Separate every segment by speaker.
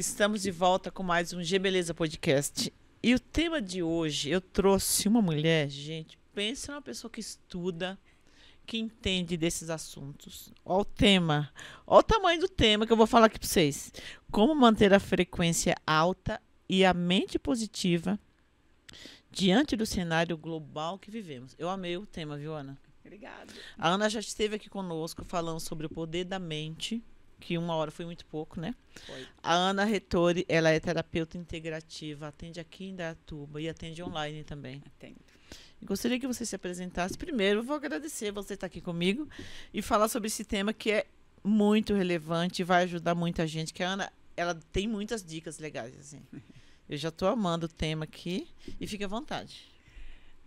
Speaker 1: Estamos de volta com mais um G Beleza Podcast. E o tema de hoje, eu trouxe uma mulher, gente, pensa numa pessoa que estuda, que entende desses assuntos. Olha o tema. Olha o tamanho do tema que eu vou falar aqui para vocês. Como manter a frequência alta e a mente positiva diante do cenário global que vivemos. Eu amei o tema, viu, Ana? Obrigada. A Ana já esteve aqui conosco falando sobre o poder da mente que uma hora foi muito pouco, né? Foi. A Ana Retori, ela é terapeuta integrativa, atende aqui em Datuba e atende online também. Atendo. Gostaria que você se apresentasse. Primeiro, vou agradecer você estar aqui comigo e falar sobre esse tema que é muito relevante e vai ajudar muita gente. Que a Ana, ela tem muitas dicas legais, assim. Eu já estou amando o
Speaker 2: tema aqui e fique à vontade.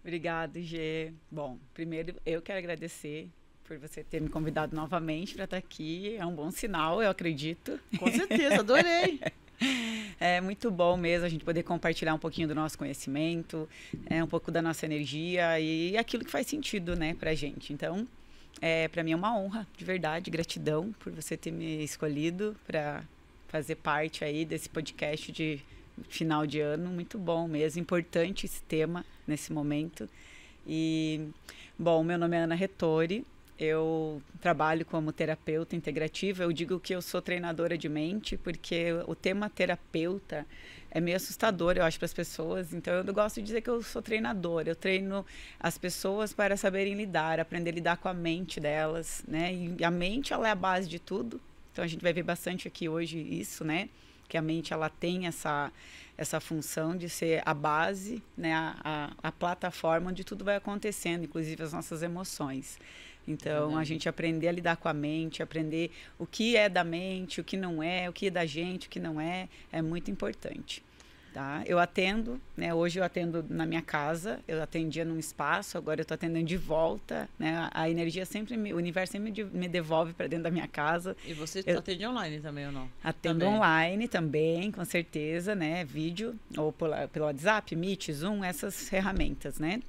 Speaker 2: Obrigada, Gê. Bom, primeiro eu quero agradecer por você ter me convidado novamente para estar aqui. É um bom sinal, eu acredito. Com certeza, adorei. É muito bom mesmo a gente poder compartilhar um pouquinho do nosso conhecimento, é, um pouco da nossa energia e aquilo que faz sentido, né, pra gente. Então, é, para mim é uma honra, de verdade, gratidão por você ter me escolhido para fazer parte aí desse podcast de final de ano. Muito bom mesmo, importante esse tema nesse momento. E, bom, meu nome é Ana Retori, eu trabalho como terapeuta integrativa. Eu digo que eu sou treinadora de mente, porque o tema terapeuta é meio assustador, eu acho, para as pessoas. Então, eu gosto de dizer que eu sou treinadora. Eu treino as pessoas para saberem lidar, aprender a lidar com a mente delas, né? E a mente, ela é a base de tudo. Então, a gente vai ver bastante aqui hoje isso, né? Que a mente, ela tem essa, essa função de ser a base, né? a, a, a plataforma onde tudo vai acontecendo, inclusive as nossas emoções. Então, a uhum. gente aprender a lidar com a mente, aprender o que é da mente, o que não é, o que é da gente, o que não é, é muito importante. Tá? Eu atendo, né? Hoje eu atendo na minha casa, eu atendia num espaço, agora eu estou atendendo de volta, né? A energia sempre me, o universo sempre me devolve para dentro da minha casa. E você eu, atende online também ou não? Atendo também. online também, com certeza, né? Vídeo ou pela, pelo WhatsApp, Meet, Zoom, essas ferramentas, né?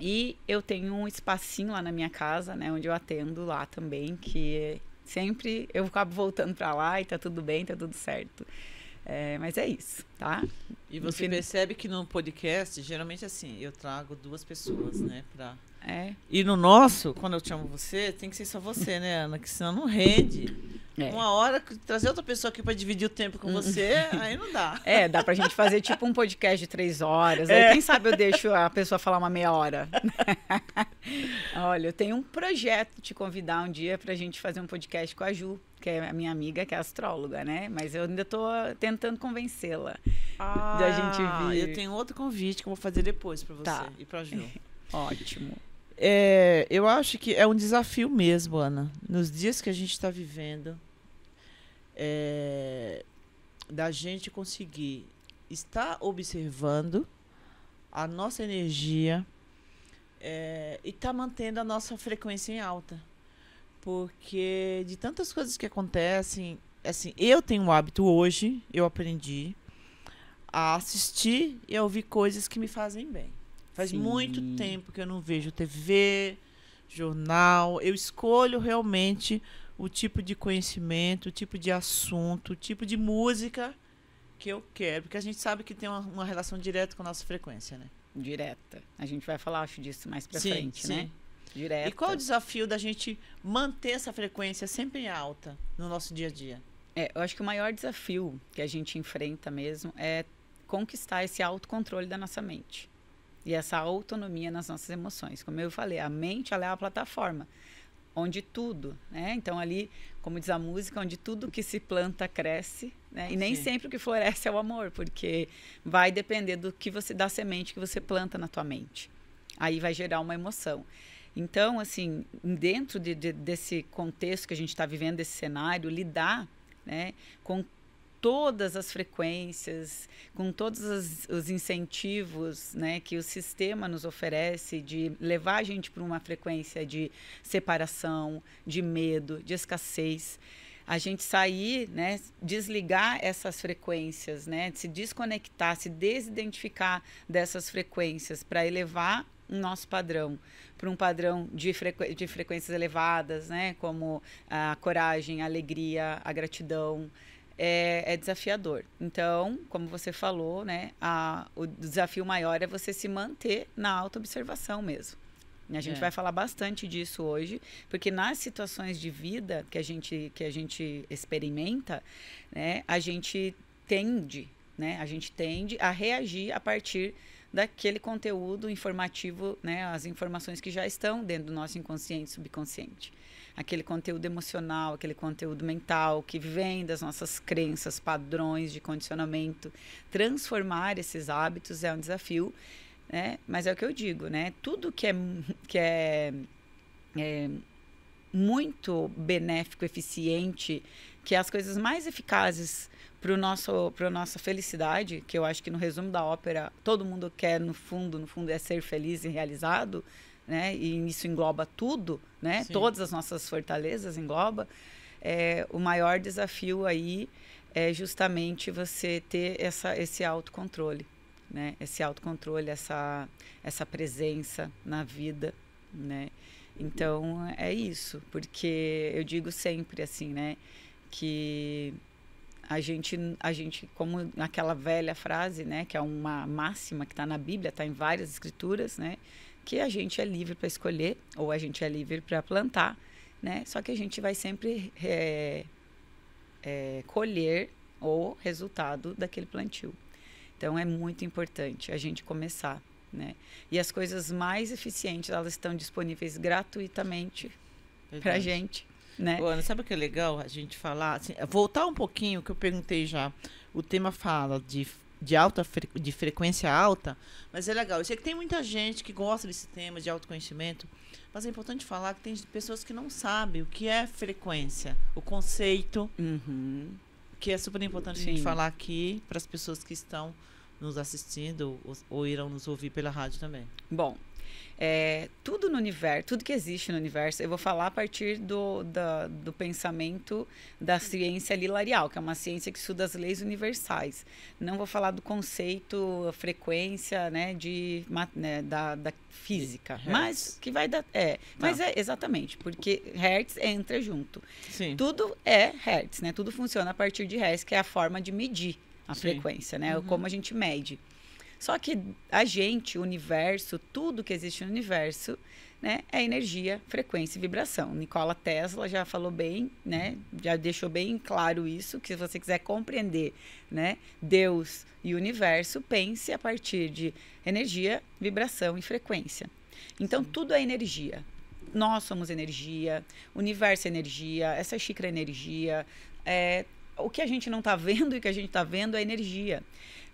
Speaker 2: E eu tenho um espacinho lá na minha casa, né, onde eu atendo lá também, que sempre eu acabo voltando para lá e tá tudo bem, tá tudo certo. É, mas é isso, tá? E você Enfim... percebe
Speaker 1: que no podcast, geralmente assim, eu trago duas pessoas, né, para
Speaker 2: É. E no
Speaker 1: nosso, quando eu chamo você, tem que ser só você, né, Ana? Que senão não rende. É. Uma hora, trazer outra pessoa aqui para dividir o tempo com uhum. você, aí
Speaker 2: não dá. É,
Speaker 1: dá pra gente fazer tipo um podcast de
Speaker 2: três horas. É. Aí quem sabe eu deixo a pessoa falar uma meia hora. Olha, eu tenho um projeto te convidar um dia pra gente fazer um podcast com a Ju, que é a minha amiga, que é astróloga, né? Mas eu ainda tô tentando convencê-la ah, da gente vir. Eu tenho outro convite que eu vou fazer depois para você tá. e pra Ju.
Speaker 1: Ótimo. É, eu acho que é um desafio mesmo, Ana. Nos dias que a gente está vivendo, é, da gente conseguir estar observando a nossa energia é, e estar tá mantendo a nossa frequência em alta. Porque de tantas coisas que acontecem, assim, eu tenho o um hábito hoje, eu aprendi a assistir e a ouvir coisas que me fazem bem. Faz Sim. muito tempo que eu não vejo TV, jornal. Eu escolho realmente o tipo de conhecimento, o tipo de assunto, o tipo de música que eu quero, porque a gente sabe que tem uma, uma relação
Speaker 2: direta com a nossa frequência, né? Direta. A gente vai falar, acho, disso mais pra sim, frente, sim. né? Direta. E qual o desafio da gente manter essa frequência sempre alta no nosso dia a dia? É, eu acho que o maior desafio que a gente enfrenta mesmo é conquistar esse autocontrole da nossa mente e essa autonomia nas nossas emoções. Como eu falei, a mente ela é a plataforma onde tudo, né? Então ali, como diz a música, onde tudo que se planta cresce, né? E nem Sim. sempre o que floresce é o amor, porque vai depender do que você dá semente que você planta na tua mente. Aí vai gerar uma emoção. Então, assim, dentro de, de, desse contexto que a gente está vivendo, desse cenário, lidar né, com todas as frequências, com todos os, os incentivos né, que o sistema nos oferece de levar a gente para uma frequência de separação, de medo, de escassez a gente sair, né, desligar essas frequências, né, se desconectar, se desidentificar dessas frequências para elevar o nosso padrão para um padrão de, frequ de frequências elevadas, né, como a coragem, a alegria, a gratidão, é, é desafiador. Então, como você falou, né, a, o desafio maior é você se manter na autoobservação mesmo. A gente é. vai falar bastante disso hoje, porque nas situações de vida que a gente, que a gente experimenta, né, a gente tende, né, a gente tende a reagir a partir daquele conteúdo informativo, né, as informações que já estão dentro do nosso inconsciente, subconsciente aquele conteúdo emocional, aquele conteúdo mental que vem das nossas crenças, padrões de condicionamento. Transformar esses hábitos é um desafio, né? Mas é o que eu digo, né? Tudo que é, que é, é muito benéfico, eficiente, que é as coisas mais eficazes para nosso para nossa felicidade, que eu acho que no resumo da ópera todo mundo quer no fundo, no fundo é ser feliz e realizado, né? E isso engloba tudo, né? Sim. Todas as nossas fortalezas engloba. É, o maior desafio aí é justamente você ter essa, esse autocontrole, né? Esse autocontrole, essa, essa presença na vida, né? Então é isso, porque eu digo sempre assim, né? Que a gente, a gente como aquela velha frase, né? Que é uma máxima que está na Bíblia, está em várias escrituras, né? que a gente é livre para escolher ou a gente é livre para plantar, né? Só que a gente vai sempre é, é, colher o resultado daquele plantio. Então é muito importante a gente começar, né? E as coisas mais eficientes elas estão disponíveis gratuitamente para gente, né? Ô,
Speaker 1: Ana, sabe o que é legal a gente falar? Assim, voltar um pouquinho que eu perguntei já. O tema fala de de alta de frequência alta, mas é legal. Eu sei que tem muita gente que gosta desse tema de autoconhecimento, mas é importante falar que tem pessoas que não sabem o que é frequência, o conceito, uhum. que é super importante a gente falar aqui para as pessoas que estão nos assistindo
Speaker 2: ou, ou irão nos ouvir pela rádio também. Bom, é, tudo no universo, tudo que existe no universo, eu vou falar a partir do, da, do pensamento da ciência lilarial, que é uma ciência que estuda as leis universais. Não vou falar do conceito, a frequência, né, de, né, da, da física, Hertz. mas que vai dar, é, mas é exatamente, porque Hertz entra junto. Sim. Tudo é Hertz, né? Tudo funciona a partir de Hertz, que é a forma de medir a Sim. frequência, né? Uhum. Como a gente mede. Só que a gente, o universo, tudo que existe no universo, né, é energia, frequência e vibração. Nikola Tesla já falou bem, né, já deixou bem claro isso, que se você quiser compreender, né, Deus e o universo, pense a partir de energia, vibração e frequência. Então tudo é energia. Nós somos energia, o universo é energia, essa xícara é energia, é, o que a gente não está vendo e o que a gente está vendo é energia.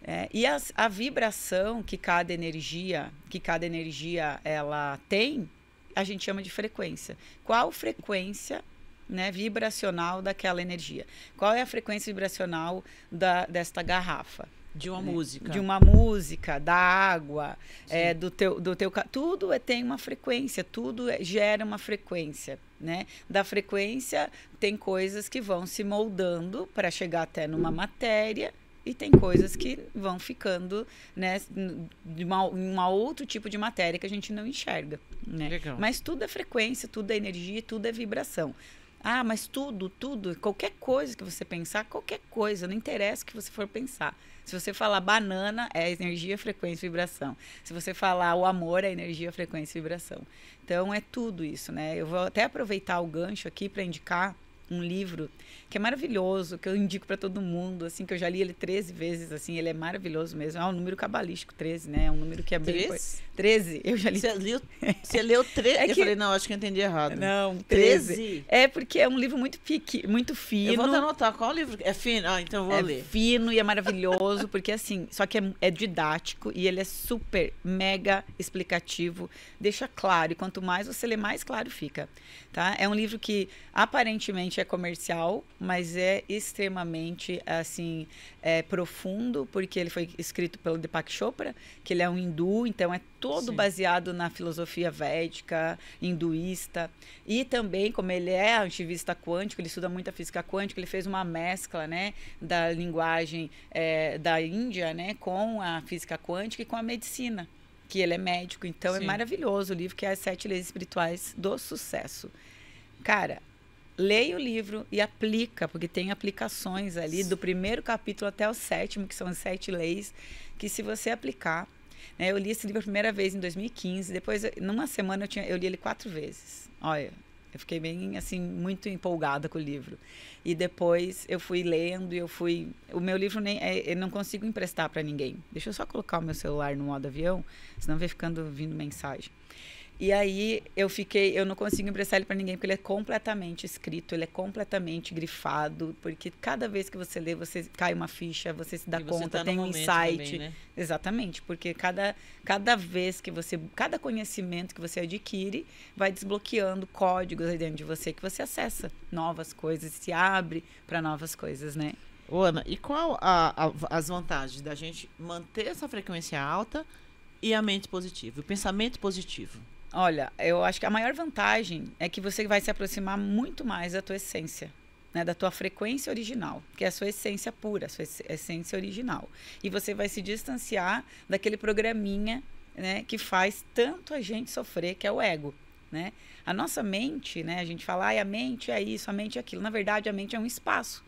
Speaker 2: É, e a vibração que cada energia, que cada energia ela tem, a gente chama de frequência. Qual frequência né, vibracional daquela energia? Qual é a frequência vibracional da, desta garrafa? De uma né? música. De uma música, da água, é, do teu, do teu tudo é, tem uma frequência, tudo é, gera uma frequência, né? Da frequência tem coisas que vão se moldando para chegar até numa matéria, e tem coisas que vão ficando, né, de uma, uma outro tipo de matéria que a gente não enxerga, né? Legal. Mas tudo é frequência, tudo é energia, tudo é vibração. Ah, mas tudo, tudo, qualquer coisa que você pensar, qualquer coisa, não interessa o que você for pensar. Se você falar banana, é energia, frequência e vibração. Se você falar o amor, é energia, frequência e vibração. Então é tudo isso, né? Eu vou até aproveitar o gancho aqui para indicar um livro que é maravilhoso, que eu indico para todo mundo, assim, que eu já li ele 13 vezes, assim, ele é maravilhoso mesmo. É um número cabalístico, 13, né? É um número que é bem... 13? eu já li. Você leu, você leu 13? É que... Eu falei, não, acho que eu entendi errado. Não, 13. 13. É porque é um livro muito, pique, muito fino. Eu vou anotar qual livro. É? é fino? Ah, então eu vou é ler. É fino e é maravilhoso, porque assim, só que é, é didático e ele é super, mega explicativo, deixa claro. E quanto mais você lê, mais claro fica, tá? É um livro que aparentemente é comercial, mas é extremamente assim é, profundo, porque ele foi escrito pelo Deepak Chopra, que ele é um hindu, então é todo Sim. baseado na filosofia védica, hinduísta. E também, como ele é ativista quântico, ele estuda muita física quântica, ele fez uma mescla né, da linguagem é, da Índia né, com a física quântica e com a medicina que ele é médico, então é Sim. é maravilhoso o livro que é As Sete Leis Espirituais do Sucesso. Cara, leia o livro e aplica, porque tem aplicações ali do primeiro capítulo até o sétimo, que são as sete leis, que se você aplicar. Né, eu li esse livro a primeira vez em 2015, depois, numa semana, eu, tinha, eu li ele quatro vezes. Olha, eu fiquei bem, assim, muito empolgada com o livro. E depois eu fui lendo eu fui... O meu livro nem, é, eu não consigo emprestar para ninguém. Deixa eu só colocar o meu celular no modo avião, senão vai ficando vindo mensagem. E aí eu fiquei, eu não consigo emprestar ele para ninguém, porque ele é completamente escrito, ele é completamente grifado, porque cada vez que você lê, você cai uma ficha, você se dá e conta, tá tem um insight. Também, né? Exatamente, porque cada, cada vez que você, cada conhecimento que você adquire, vai desbloqueando códigos aí dentro de você que você acessa novas coisas, se abre para novas coisas, né? Ô, Ana, e qual a, a, as vantagens da gente manter essa frequência alta e a mente positiva, o pensamento positivo? Olha, eu acho que a maior vantagem é que você vai se aproximar muito mais da tua essência. Né, da tua frequência original, que é a sua essência pura, a sua essência original. E você vai se distanciar daquele programinha né, que faz tanto a gente sofrer, que é o ego. Né? A nossa mente, né, a gente fala, ah, a mente é isso, a mente é aquilo. Na verdade, a mente é um espaço.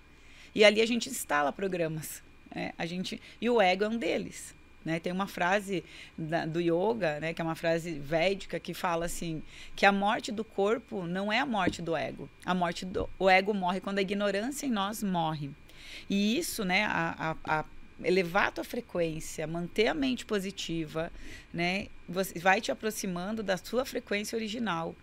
Speaker 2: E ali a gente instala programas. Né? A gente, e o ego é um deles. Né? Tem uma frase da, do yoga, né, que é uma frase védica, que fala assim: que a morte do corpo não é a morte do ego. A morte do o ego morre quando a ignorância em nós morre. E isso, né, a, a, a elevar a tua frequência, manter a mente positiva, né, você vai te aproximando da sua frequência original,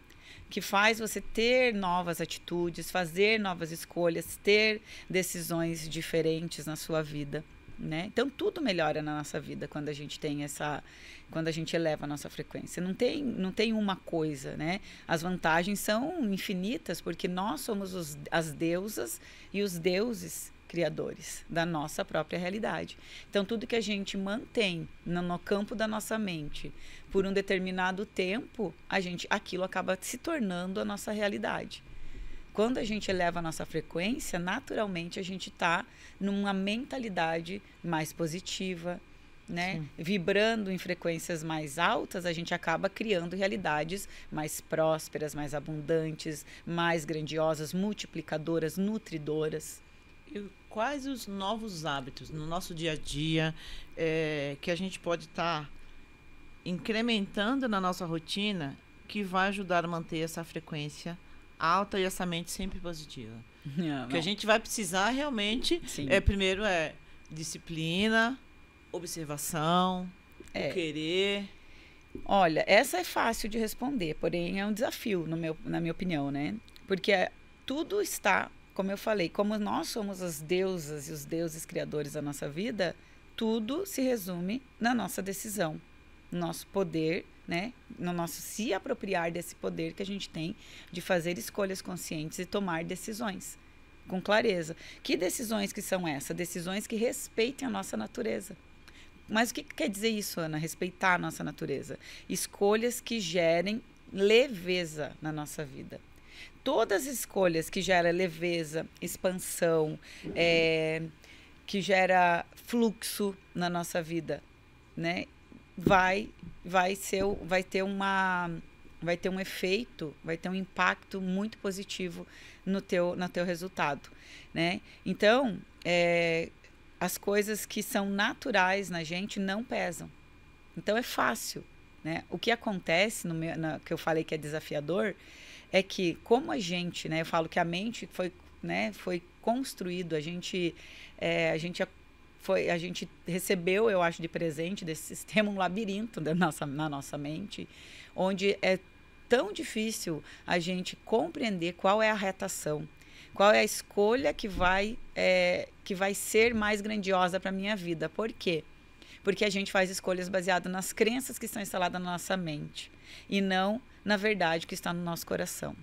Speaker 2: que faz você ter novas atitudes, fazer novas escolhas, ter decisões diferentes na sua vida né? Então tudo melhora na nossa vida quando a gente tem essa, quando a gente eleva a nossa frequência. Não tem, não tem uma coisa, né? As vantagens são infinitas porque nós somos os, as deusas e os deuses criadores da nossa própria realidade. Então tudo que a gente mantém no, no campo da nossa mente por um determinado tempo, a gente aquilo acaba se tornando a nossa realidade quando a gente eleva a nossa frequência, naturalmente a gente está numa mentalidade mais positiva, né? Sim. Vibrando em frequências mais altas, a gente acaba criando realidades mais prósperas, mais abundantes, mais grandiosas, multiplicadoras, nutridoras. E
Speaker 1: quais os novos hábitos no nosso dia a dia é, que a gente pode estar tá incrementando na nossa rotina que vai ajudar a manter essa frequência alta e essa mente sempre positiva. Não, ah, o que não. a gente vai precisar realmente Sim. é primeiro é disciplina, observação, é. o
Speaker 2: querer. Olha, essa é fácil de responder, porém é um desafio no meu, na minha opinião, né? Porque é, tudo está, como eu falei, como nós somos as deusas e os deuses criadores da nossa vida, tudo se resume na nossa decisão, nosso poder né? No nosso se apropriar desse poder que a gente tem de fazer escolhas conscientes e tomar decisões com clareza. Que decisões que são essas? Decisões que respeitem a nossa natureza. Mas o que, que quer dizer isso, Ana? Respeitar a nossa natureza. Escolhas que gerem leveza na nossa vida. Todas as escolhas que geram leveza, expansão, é, que gera fluxo na nossa vida, né? Vai vai ser vai ter uma vai ter um efeito, vai ter um impacto muito positivo no teu no teu resultado, né? Então, é, as coisas que são naturais na gente não pesam. Então é fácil, né? O que acontece no meu, na, que eu falei que é desafiador é que como a gente, né? Eu falo que a mente foi, né? Foi construído, a gente, é, a gente foi a gente recebeu, eu acho, de presente desse sistema um labirinto da nossa, na nossa mente, onde é tão difícil a gente compreender qual é a retação, qual é a escolha que vai é, que vai ser mais grandiosa para minha vida. Por quê? Porque a gente faz escolhas baseadas nas crenças que estão instaladas na nossa mente e não na verdade que está no nosso coração.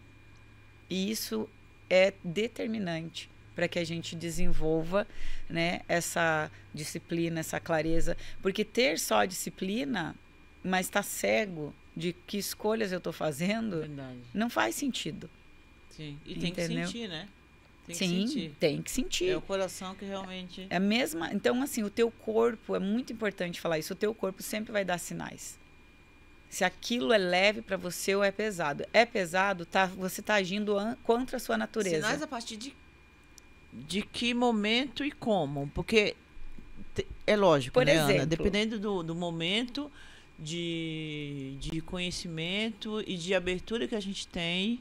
Speaker 2: E isso é determinante para que a gente desenvolva né, essa disciplina, essa clareza. Porque ter só a disciplina, mas estar tá cego de que escolhas eu estou fazendo, Verdade. não faz sentido. Sim, e tem entendeu? que sentir, né? Tem Sim, que sentir. tem que sentir. É o
Speaker 1: coração que realmente. É
Speaker 2: a mesma. Então, assim, o teu corpo, é muito importante falar isso, o teu corpo sempre vai dar sinais. Se aquilo é leve para você ou é pesado. É pesado, tá, você está agindo contra a sua natureza. Sinais a partir de de que
Speaker 1: momento e como? Porque é lógico, Por né, exemplo, Ana? Dependendo do, do momento de, de conhecimento e de abertura que a gente tem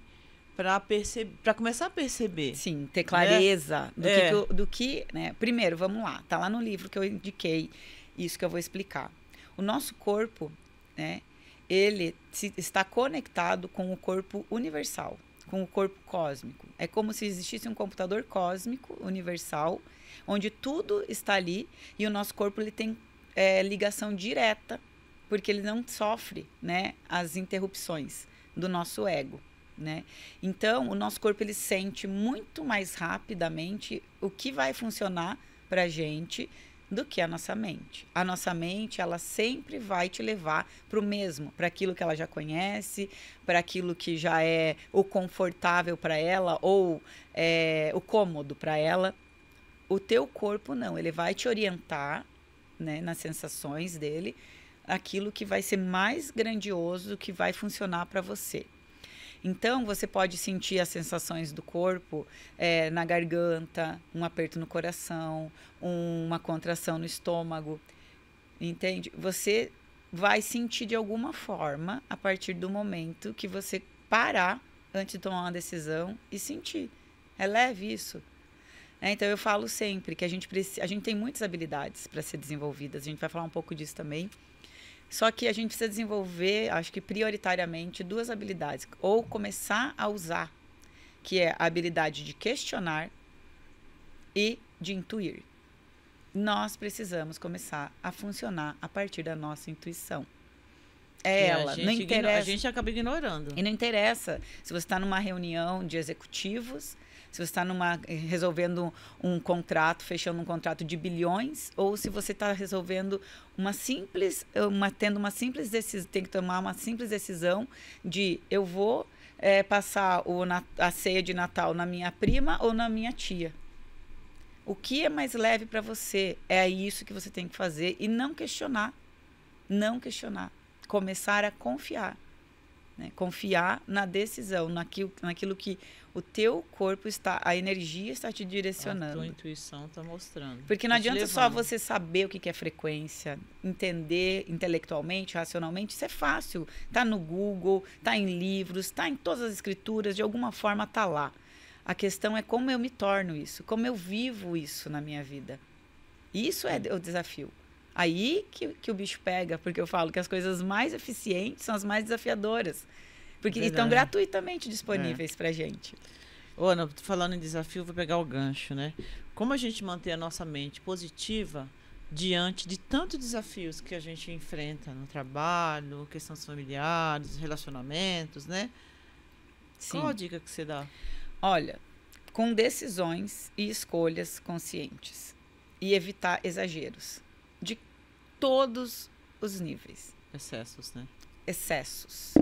Speaker 2: para perceber para começar a perceber sim ter né? clareza né? do, é. que, do, do, que né primeiro vamos lá tá lá no livro que eu indiquei isso que eu vou explicar o nosso corpo né ele se, está conectado com o corpo universal com o corpo cósmico. É como se existisse um computador cósmico universal, onde tudo está ali e o nosso corpo ele tem é, ligação direta, porque ele não sofre, né, as interrupções do nosso ego, né? Então, o nosso corpo ele sente muito mais rapidamente o que vai funcionar para gente do que a nossa mente. A nossa mente, ela sempre vai te levar para o mesmo, para aquilo que ela já conhece, para aquilo que já é o confortável para ela ou é, o cômodo para ela. O teu corpo não, ele vai te orientar né, nas sensações dele aquilo que vai ser mais grandioso, que vai funcionar para você. Então, você pode sentir as sensações do corpo é, na garganta, um aperto no coração, um, uma contração no estômago. Entende? Você vai sentir de alguma forma a partir do momento que você parar antes de tomar uma decisão e sentir. É leve isso. É, então eu falo sempre que a gente precisa, a gente tem muitas habilidades para ser desenvolvidas. A gente vai falar um pouco disso também. Só que a gente precisa desenvolver, acho que prioritariamente, duas habilidades. Ou começar a usar, que é a habilidade de questionar e de intuir. Nós precisamos começar a funcionar a partir da nossa intuição. É ela, não interessa. A gente acaba ignorando. E não interessa se você está numa reunião de executivos se você está eh, resolvendo um contrato, fechando um contrato de bilhões, ou se você está resolvendo uma simples, eh, uma, tendo uma simples decisão, tem que tomar uma simples decisão de eu vou é, passar o, a ceia de Natal na minha prima ou na minha tia. O que é mais leve para você? É isso que você tem que fazer e não questionar. Não questionar. Começar a confiar. Né? Confiar na decisão, naquilo, naquilo que o teu corpo está, a energia está te direcionando. A tua intuição
Speaker 1: está mostrando. Porque tá não adianta só você
Speaker 2: saber o que é frequência, entender intelectualmente, racionalmente, isso é fácil. está no Google, está em livros, está em todas as escrituras, de alguma forma está lá. A questão é como eu me torno isso, como eu vivo isso na minha vida. Isso é o desafio. Aí que, que o bicho pega, porque eu falo que as coisas mais eficientes são as mais desafiadoras. Porque Verdade. estão gratuitamente
Speaker 1: disponíveis é. pra gente. Ô, Ana, falando em desafio, vou pegar o gancho, né? Como a gente manter a nossa mente positiva diante de tantos desafios que a gente enfrenta no trabalho, questões familiares, relacionamentos, né? Sim. Qual a
Speaker 2: dica que você dá? Olha, com decisões e escolhas conscientes e evitar exageros de todos os níveis. Excessos, né? Excessos.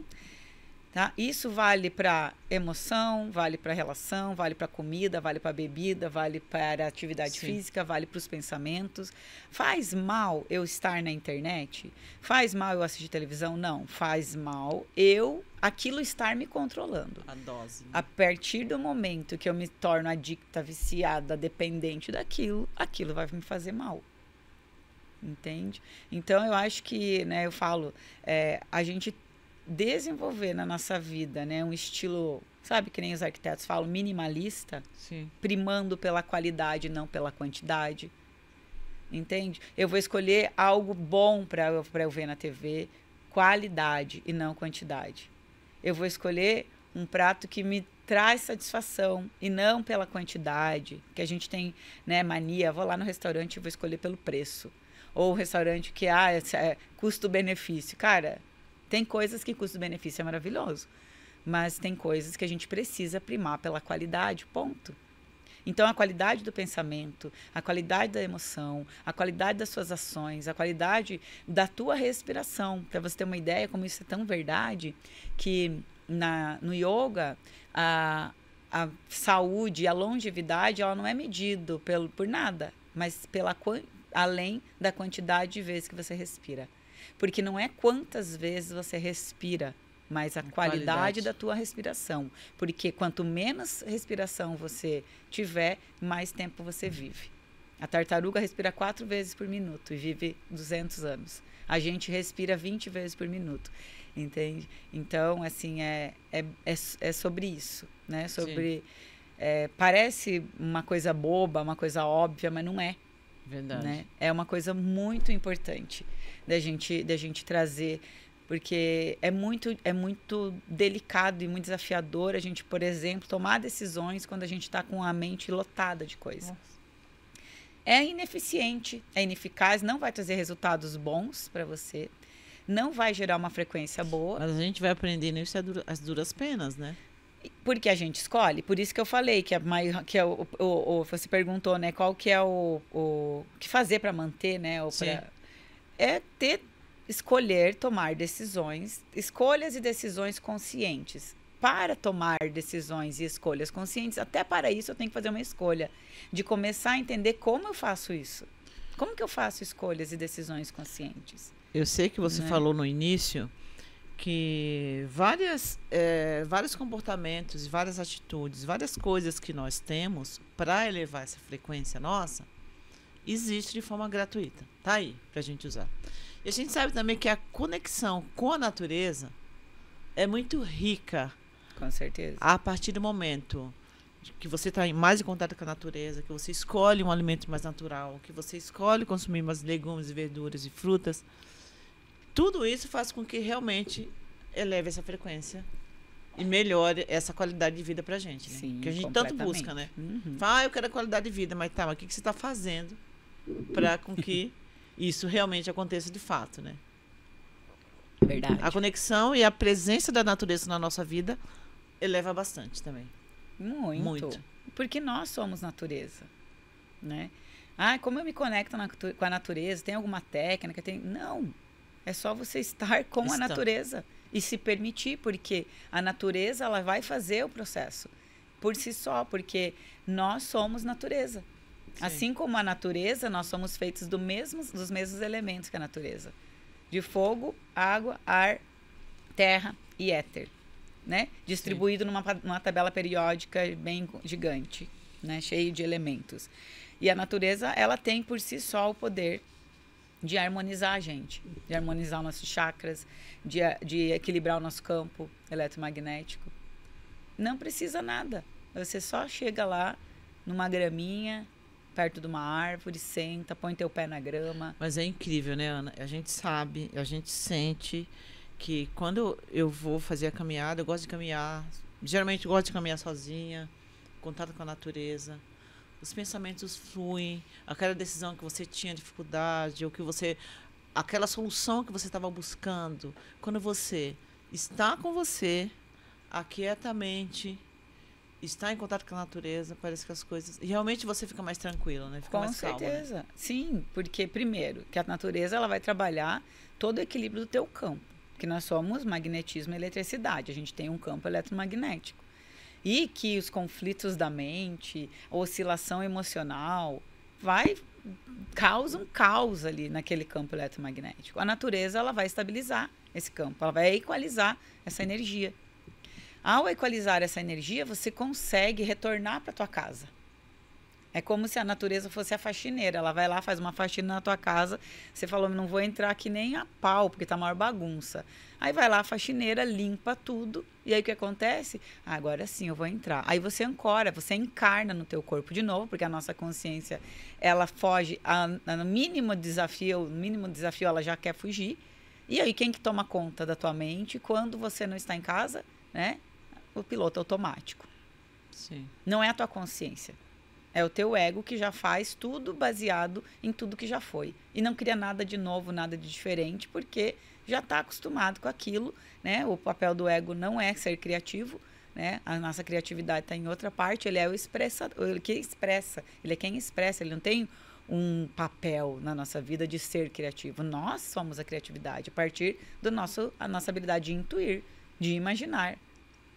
Speaker 2: Tá? Isso vale para emoção, vale para relação, vale para comida, vale para bebida, vale para atividade Sim. física, vale para os pensamentos. Faz mal eu estar na internet? Faz mal eu assistir televisão? Não, faz mal eu aquilo estar me controlando. A dose. Né? A partir do momento que eu me torno adicta, viciada, dependente daquilo, aquilo vai me fazer mal entende? Então eu acho que, né, eu falo, é, a gente desenvolver na nossa vida, né, um estilo, sabe, que nem os arquitetos falam, minimalista, Sim. primando pela qualidade, não pela quantidade, entende? Eu vou escolher algo bom para eu, eu ver na TV, qualidade e não quantidade. Eu vou escolher um prato que me traz satisfação e não pela quantidade, que a gente tem, né, mania, vou lá no restaurante e vou escolher pelo preço. Ou restaurante que ah, é, é custo-benefício. Cara, tem coisas que custo-benefício é maravilhoso, mas tem coisas que a gente precisa primar pela qualidade, ponto. Então, a qualidade do pensamento, a qualidade da emoção, a qualidade das suas ações, a qualidade da tua respiração. Para você ter uma ideia, como isso é tão verdade, que na, no yoga, a, a saúde, a longevidade, ela não é medida por nada, mas pela além da quantidade de vezes que você respira. Porque não é quantas vezes você respira, mas a, a qualidade. qualidade da tua respiração. Porque quanto menos respiração você tiver, mais tempo você vive. A tartaruga respira quatro vezes por minuto e vive 200 anos. A gente respira 20 vezes por minuto, entende? Então, assim, é, é, é, é sobre isso, né? Sobre... É, parece uma coisa boba, uma coisa óbvia, mas não é. Verdade. Né? É uma coisa muito importante da gente, da gente trazer, porque é muito, é muito delicado e muito desafiador a gente, por exemplo, tomar decisões quando a gente está com a mente lotada de coisas É ineficiente, é ineficaz, não vai trazer resultados bons para você, não vai gerar uma frequência boa. Mas a gente vai aprendendo isso é as duras penas, né? porque a gente escolhe. Por isso que eu falei que, a, que é o, o, você perguntou, né? Qual que é o, o que fazer para manter, né? Ou pra, é ter, escolher, tomar decisões, escolhas e decisões conscientes. Para tomar decisões e escolhas conscientes, até para isso eu tenho que fazer uma escolha de começar a entender como eu faço isso. Como que eu faço escolhas e decisões conscientes? Eu sei que você né? falou
Speaker 1: no início que
Speaker 2: várias, é, vários comportamentos,
Speaker 1: várias atitudes, várias coisas que nós temos para elevar essa frequência nossa, existe de forma gratuita. Tá aí para a gente usar. E a gente sabe também que a conexão com a natureza é muito rica. Com certeza. A partir do momento que você está mais em contato com a natureza, que você escolhe um alimento mais natural, que você escolhe consumir mais legumes, verduras e frutas. Tudo isso faz com que realmente eleve essa frequência e melhore essa qualidade de vida pra gente, né? Sim, que a gente tanto busca, né? Uhum. Fala, ah, eu quero qualidade de vida, mas tá, mas o que, que você está fazendo para com que isso realmente aconteça de fato, né? Verdade. A conexão e a presença da natureza na nossa vida eleva
Speaker 2: bastante também. Muito. Muito. Porque nós somos natureza, né? Ah, como eu me conecto na, com a natureza? Tem alguma técnica? Tem... Não. É só você estar com Está. a natureza e se permitir, porque a natureza ela vai fazer o processo por si só, porque nós somos natureza. Sim. Assim como a natureza, nós somos feitos do mesmo, dos mesmos elementos que a natureza. De fogo, água, ar, terra e éter, né? Distribuído numa, numa, tabela periódica bem gigante, né? Cheio de elementos. E a natureza, ela tem por si só o poder de harmonizar a gente, de harmonizar nossos chakras, de, de equilibrar o nosso campo eletromagnético. Não precisa nada. Você só chega lá numa graminha, perto de uma árvore, senta, põe teu pé na grama.
Speaker 1: Mas é incrível, né, Ana? A gente sabe, a gente sente que quando eu vou fazer a caminhada, eu gosto de caminhar. Geralmente eu gosto de caminhar sozinha, contato com a natureza os pensamentos fluem, aquela decisão que você tinha dificuldade, ou que você. aquela solução que você estava buscando. Quando você está com você, aquietamente, está em contato com a natureza, parece que as coisas. Realmente você fica mais tranquilo né? Fica com mais calma. Com né? certeza. Né?
Speaker 2: Sim, porque, primeiro, que a natureza ela vai trabalhar todo o equilíbrio do teu campo. Que nós somos magnetismo e eletricidade. A gente tem um campo eletromagnético. E que os conflitos da mente, a oscilação emocional, vai causa um caos ali naquele campo eletromagnético. A natureza ela vai estabilizar esse campo, ela vai equalizar essa energia. Ao equalizar essa energia, você consegue retornar para tua casa. É como se a natureza fosse a faxineira. Ela vai lá, faz uma faxina na tua casa. Você falou, não vou entrar aqui nem a pau, porque tá maior bagunça. Aí vai lá a faxineira, limpa tudo. E aí o que acontece? Ah, agora sim eu vou entrar. Aí você ancora, você encarna no teu corpo de novo, porque a nossa consciência, ela foge a, a mínimo desafio, mínimo desafio ela já quer fugir. E aí quem que toma conta da tua mente quando você não está em casa, né? O piloto automático. Sim. Não é a tua consciência. É o teu ego que já faz tudo baseado em tudo que já foi. E não cria nada de novo, nada de diferente, porque já está acostumado com aquilo, né? O papel do ego não é ser criativo, né? A nossa criatividade está em outra parte, ele é o expressador, ele é que expressa, ele é quem expressa, ele não tem um papel na nossa vida de ser criativo. Nós somos a criatividade a partir do nosso a nossa habilidade de intuir, de imaginar,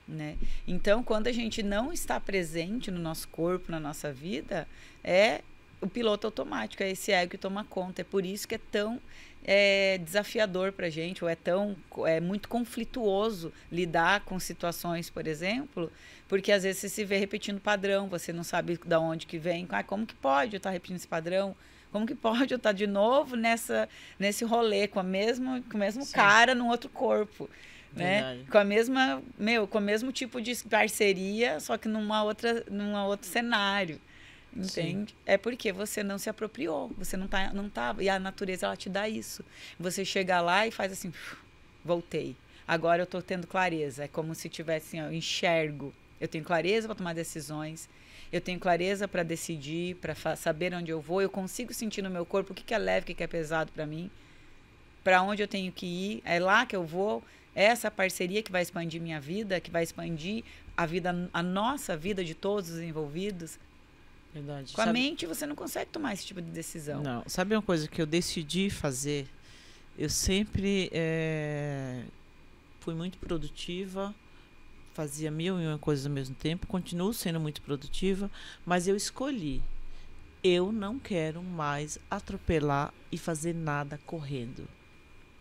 Speaker 2: né? Então, quando a gente não está presente no nosso corpo, na nossa vida, é o piloto automático, é esse ego que toma conta. É por isso que é tão é, desafiador para a gente, ou é tão é muito conflituoso lidar com situações, por exemplo, porque às vezes você se vê repetindo padrão, você não sabe de onde que vem, ah, como que pode eu estar tá repetindo esse padrão? Como que pode eu estar tá de novo nessa, nesse rolê com, a mesma, com o mesmo Sim. cara num outro corpo? né? Verdade. Com a mesma, meu, com o mesmo tipo de parceria, só que numa outra, numa outro cenário. Entende? Sim. É porque você não se apropriou, você não tá, não tava, tá, e a natureza ela te dá isso. Você chega lá e faz assim, voltei. Agora eu estou tendo clareza, é como se tivesse, assim, eu enxergo. Eu tenho clareza para tomar decisões, eu tenho clareza para decidir, para saber onde eu vou, eu consigo sentir no meu corpo o que, que é leve, o que, que é pesado para mim, para onde eu tenho que ir, é lá que eu vou essa parceria que vai expandir minha vida, que vai expandir a vida, a nossa vida de todos os envolvidos. Verdade. Com Sabe... a mente você não consegue tomar esse tipo de decisão. Não. Sabe uma coisa que eu
Speaker 1: decidi fazer? Eu sempre é... fui muito produtiva, fazia mil e uma coisas ao mesmo tempo, continuo sendo muito produtiva, mas eu escolhi. Eu não quero mais atropelar e fazer nada correndo.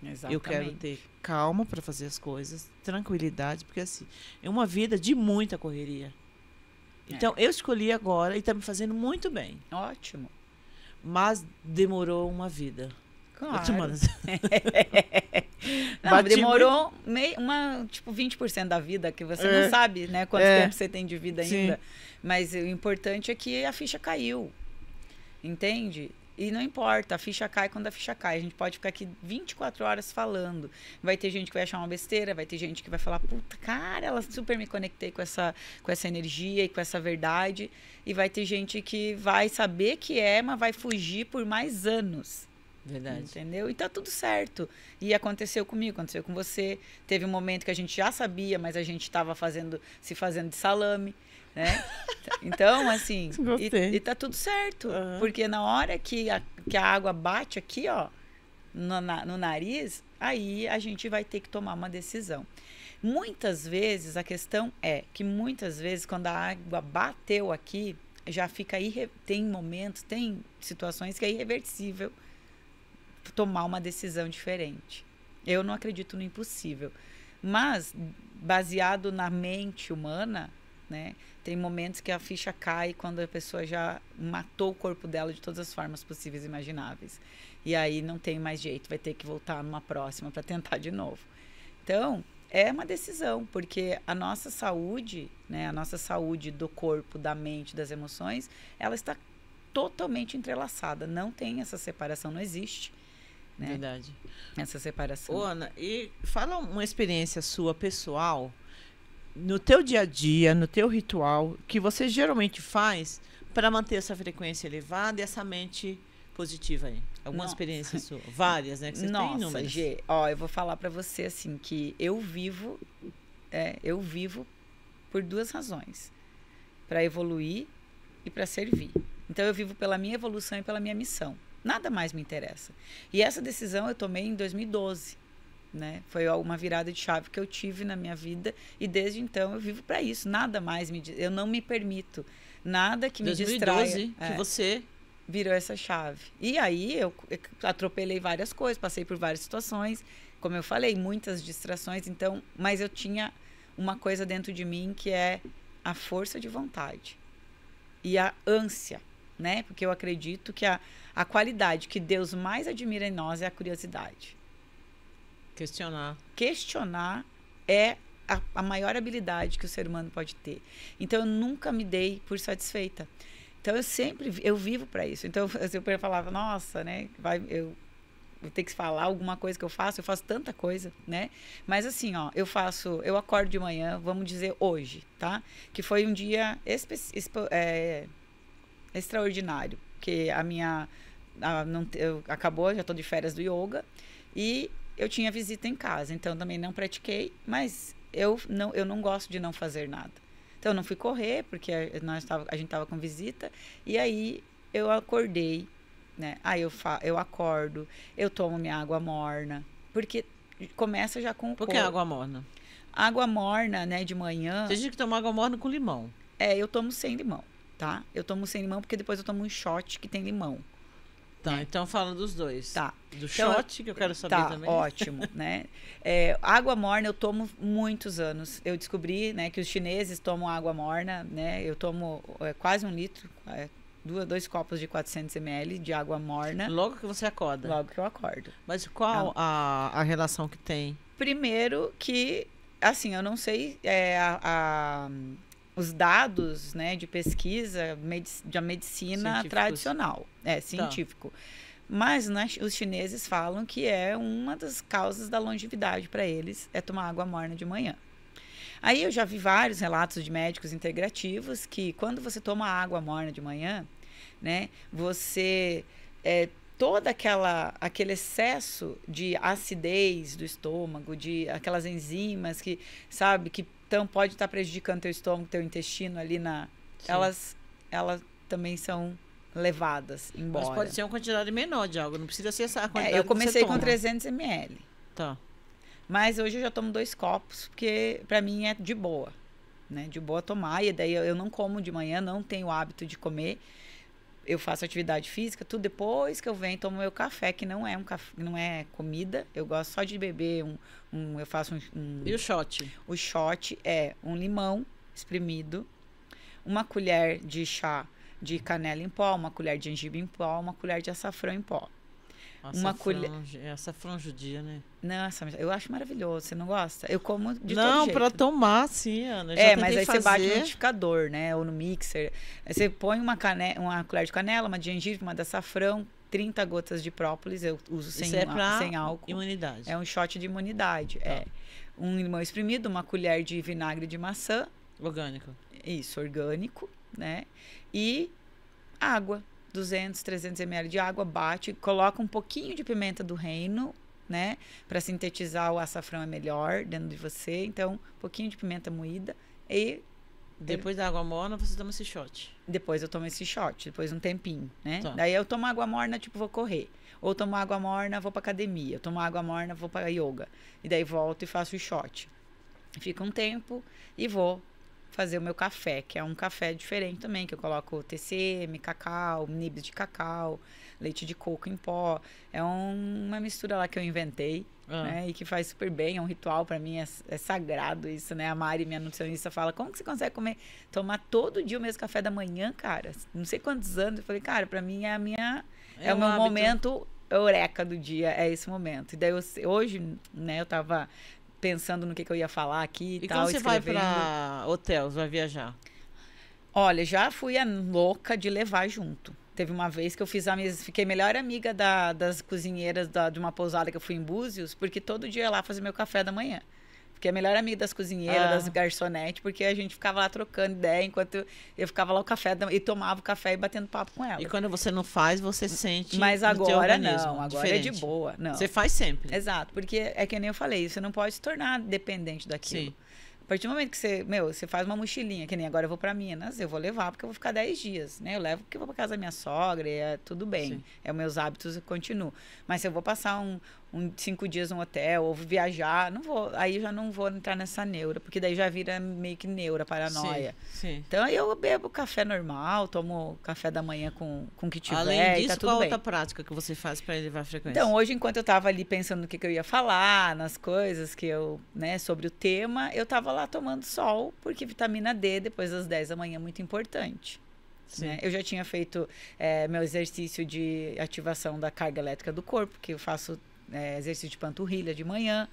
Speaker 2: Exatamente. Eu quero ter
Speaker 1: calma para fazer as coisas, tranquilidade, porque assim, é uma vida de muita correria. É. Então, é. eu escolhi agora e está me fazendo muito bem. Ótimo. Mas demorou uma vida. Claro. não, demorou
Speaker 2: meio, uma, tipo, 20% da vida, que você é. não sabe, né? Quanto é. tempo você tem de vida ainda. Sim. Mas o importante é que a ficha caiu. Entende? E não importa, a ficha cai quando a ficha cai. A gente pode ficar aqui 24 horas falando. Vai ter gente que vai achar uma besteira, vai ter gente que vai falar, puta, cara, ela super me conectei com essa, com essa energia e com essa verdade. E vai ter gente que vai saber que é, mas vai fugir por mais anos. Verdade. Entendeu? E tá tudo certo. E aconteceu comigo, aconteceu com você. Teve um momento que a gente já sabia, mas a gente estava fazendo, se fazendo de salame. Né? Então, assim, e, e, tá tudo certo. Uhum. Porque na hora que a, que a água bate aqui, ó, no, na, no nariz, aí a gente vai ter que tomar uma decisão. Muitas vezes, a questão é que muitas vezes, quando a água bateu aqui, já fica aí tem momentos, tem situações que é irreversível tomar uma decisão diferente. Eu não acredito no impossível, mas baseado na mente humana, né? Tem momentos que a ficha cai quando a pessoa já matou o corpo dela de todas as formas possíveis e imagináveis. E aí não tem mais jeito, vai ter que voltar numa próxima para tentar de novo. Então, é uma decisão, porque a nossa saúde, né, a nossa saúde do corpo, da mente, das emoções, ela está totalmente entrelaçada. Não tem essa separação, não existe. Né? Verdade. Essa separação. Ô, Ana,
Speaker 1: e fala uma experiência sua pessoal no teu dia a dia, no teu ritual, que você geralmente faz para manter essa frequência elevada e essa mente positiva aí? Alguma Nossa. experiência sua? Várias, né? Que você Nossa, tem inúmeras.
Speaker 2: Gê, ó, eu vou falar para você assim que eu vivo, é, eu vivo por duas razões: para evoluir e para servir. Então eu vivo pela minha evolução e pela minha missão. Nada mais me interessa. E essa decisão eu tomei em 2012. Né? Foi uma virada de chave que eu tive na minha vida e desde então eu vivo para isso. Nada mais me eu não me permito nada que 2012, me distraia. que é, você virou essa chave. E aí eu atropelei várias coisas, passei por várias situações, como eu falei, muitas distrações, então, mas eu tinha uma coisa dentro de mim que é a força de vontade e a ânsia, né? Porque eu acredito que a, a qualidade que Deus mais admira em nós é a curiosidade. Questionar. Questionar é a, a maior habilidade que o ser humano pode ter. Então eu nunca me dei por satisfeita. Então eu sempre eu vivo para isso. Então eu sempre falava, nossa, né? Vai, eu vou ter que falar alguma coisa que eu faço, eu faço tanta coisa, né? Mas assim, ó, eu faço, eu acordo de manhã, vamos dizer hoje, tá? Que foi um dia espe, espe, é, extraordinário, que a minha a, não, eu, acabou, já estou de férias do yoga e eu tinha visita em casa, então também não pratiquei, mas eu não, eu não gosto de não fazer nada. Então eu não fui correr, porque nós tava, a gente estava com visita, e aí eu acordei, né? Aí eu, fa eu acordo, eu tomo minha água morna, porque começa já com o Por que corpo. água morna? Água morna, né, de manhã... Você gente que toma água morna com limão. É, eu tomo sem limão, tá? Eu tomo sem limão porque depois eu tomo um shot que tem limão.
Speaker 1: Tá, é. então fala dos dois. Tá. Do então, shot, que eu quero saber tá, também. Ótimo,
Speaker 2: né? É, água morna eu tomo muitos anos. Eu descobri né, que os chineses tomam água morna, né? Eu tomo é, quase um litro, é, duas, dois copos de 400 ml de água morna. Logo que você acorda? Logo que eu acordo. Mas qual tá.
Speaker 1: a, a relação que tem?
Speaker 2: Primeiro que, assim, eu não sei é, a, a os dados né, de pesquisa da medicina tradicional, é tá. científico. Tá. Mas né, os chineses falam que é uma das causas da longevidade para eles é tomar água morna de manhã. Aí eu já vi vários relatos de médicos integrativos que quando você toma água morna de manhã, né, você é, toda aquela aquele excesso de acidez do estômago, de aquelas enzimas que sabe que então pode estar tá prejudicando teu estômago, teu intestino ali na. Sim. Elas, elas também são levadas embora. Mas pode ser uma quantidade menor de água, não precisa ser essa é, quantidade. É, eu comecei com 300 ml. Tá. Mas hoje eu já tomo dois copos, porque para mim é de boa, né? De boa tomar e daí eu não como de manhã, não tenho o hábito de comer eu faço atividade física, tudo depois que eu venho tomo meu café, que não é um café, não é comida. Eu gosto só de beber um, um eu faço um, um E o shot? O shot é um limão espremido, uma colher de chá de canela em pó, uma colher de gengibre em pó, uma colher de açafrão em pó. Nossa, uma colher. Açafrão judia, né? Nossa, eu acho maravilhoso. Você não gosta? Eu como de Não, para tomar, sim, Ana. Já é, mas aí fazer. você bate no liquidificador, né? Ou no mixer. Aí você põe uma, cane... uma colher de canela, uma de gengibre, uma de açafrão, 30 gotas de própolis. Eu uso sem, Isso é pra sem álcool. Imunidade. É um shot de imunidade. Tá. É. Um limão espremido, uma colher de vinagre de maçã. Orgânico. Isso, orgânico, né? E água. 200, 300 ml de água, bate, coloca um pouquinho de pimenta do reino, né? Para sintetizar o açafrão é melhor dentro de você. Então, um pouquinho de pimenta moída e depois da água morna, você toma esse shot. Depois eu tomo esse shot, depois um tempinho, né? Tá. Daí eu tomo água morna, tipo, vou correr. Ou tomo água morna, vou pra academia. Eu tomo água morna, vou pra yoga. E daí volto e faço o shot. Fica um tempo e vou fazer o meu café, que é um café diferente também, que eu coloco TCM, cacau, nibs de cacau, leite de coco em pó. É um, uma mistura lá que eu inventei, ah. né? E que faz super bem, é um ritual para mim, é, é, sagrado isso, né? A Mari, minha nutricionista, fala: "Como que você consegue comer tomar todo dia o mesmo café da manhã, cara? Não sei quantos anos". Eu falei: "Cara, para mim é a minha é, é o meu hábito. momento eureka do dia, é esse momento". E daí eu, hoje, né, eu tava pensando no que, que eu ia falar aqui e, e tal. E quando você escrevendo. vai para hotéis, vai viajar? Olha, já fui a louca de levar junto. Teve uma vez que eu fiz a mesa, fiquei melhor amiga da, das cozinheiras da, de uma pousada que eu fui em Búzios, porque todo dia eu ia lá fazer meu café da manhã que é a melhor amiga das cozinheiras, ah. das garçonetes, porque a gente ficava lá trocando ideia enquanto eu ficava lá o café e tomava o café e batendo papo com ela. E quando você não faz,
Speaker 1: você sente. Mas agora não, agora diferente. é de boa. Não. Você faz
Speaker 2: sempre. Exato, porque é que nem eu falei, você não pode se tornar dependente daquilo. Sim. A partir do momento que você, meu, você faz uma mochilinha, que nem agora eu vou para Minas, eu vou levar porque eu vou ficar 10 dias, né? Eu levo porque eu vou para casa da minha sogra, é tudo bem. Sim. É meus hábitos e continuo. Mas se eu vou passar um, um, cinco dias num hotel, ou viajar, não vou, aí já não vou entrar nessa neura, porque daí já vira meio que neura, paranoia. Sim, sim. Então eu bebo café normal, tomo café da manhã com o que tiver. Além tá disso, tá qual bem. outra
Speaker 1: prática que você faz para elevar a frequência? Então, hoje,
Speaker 2: enquanto eu estava ali pensando no que, que, eu ia falar, nas coisas que eu, né, sobre o tema, eu estava lá tomando sol, porque vitamina D depois das 10 da manhã é muito importante. Né? Eu já tinha feito é, meu exercício de ativação da carga elétrica do corpo, que eu faço é, exercício de panturrilha de manhã,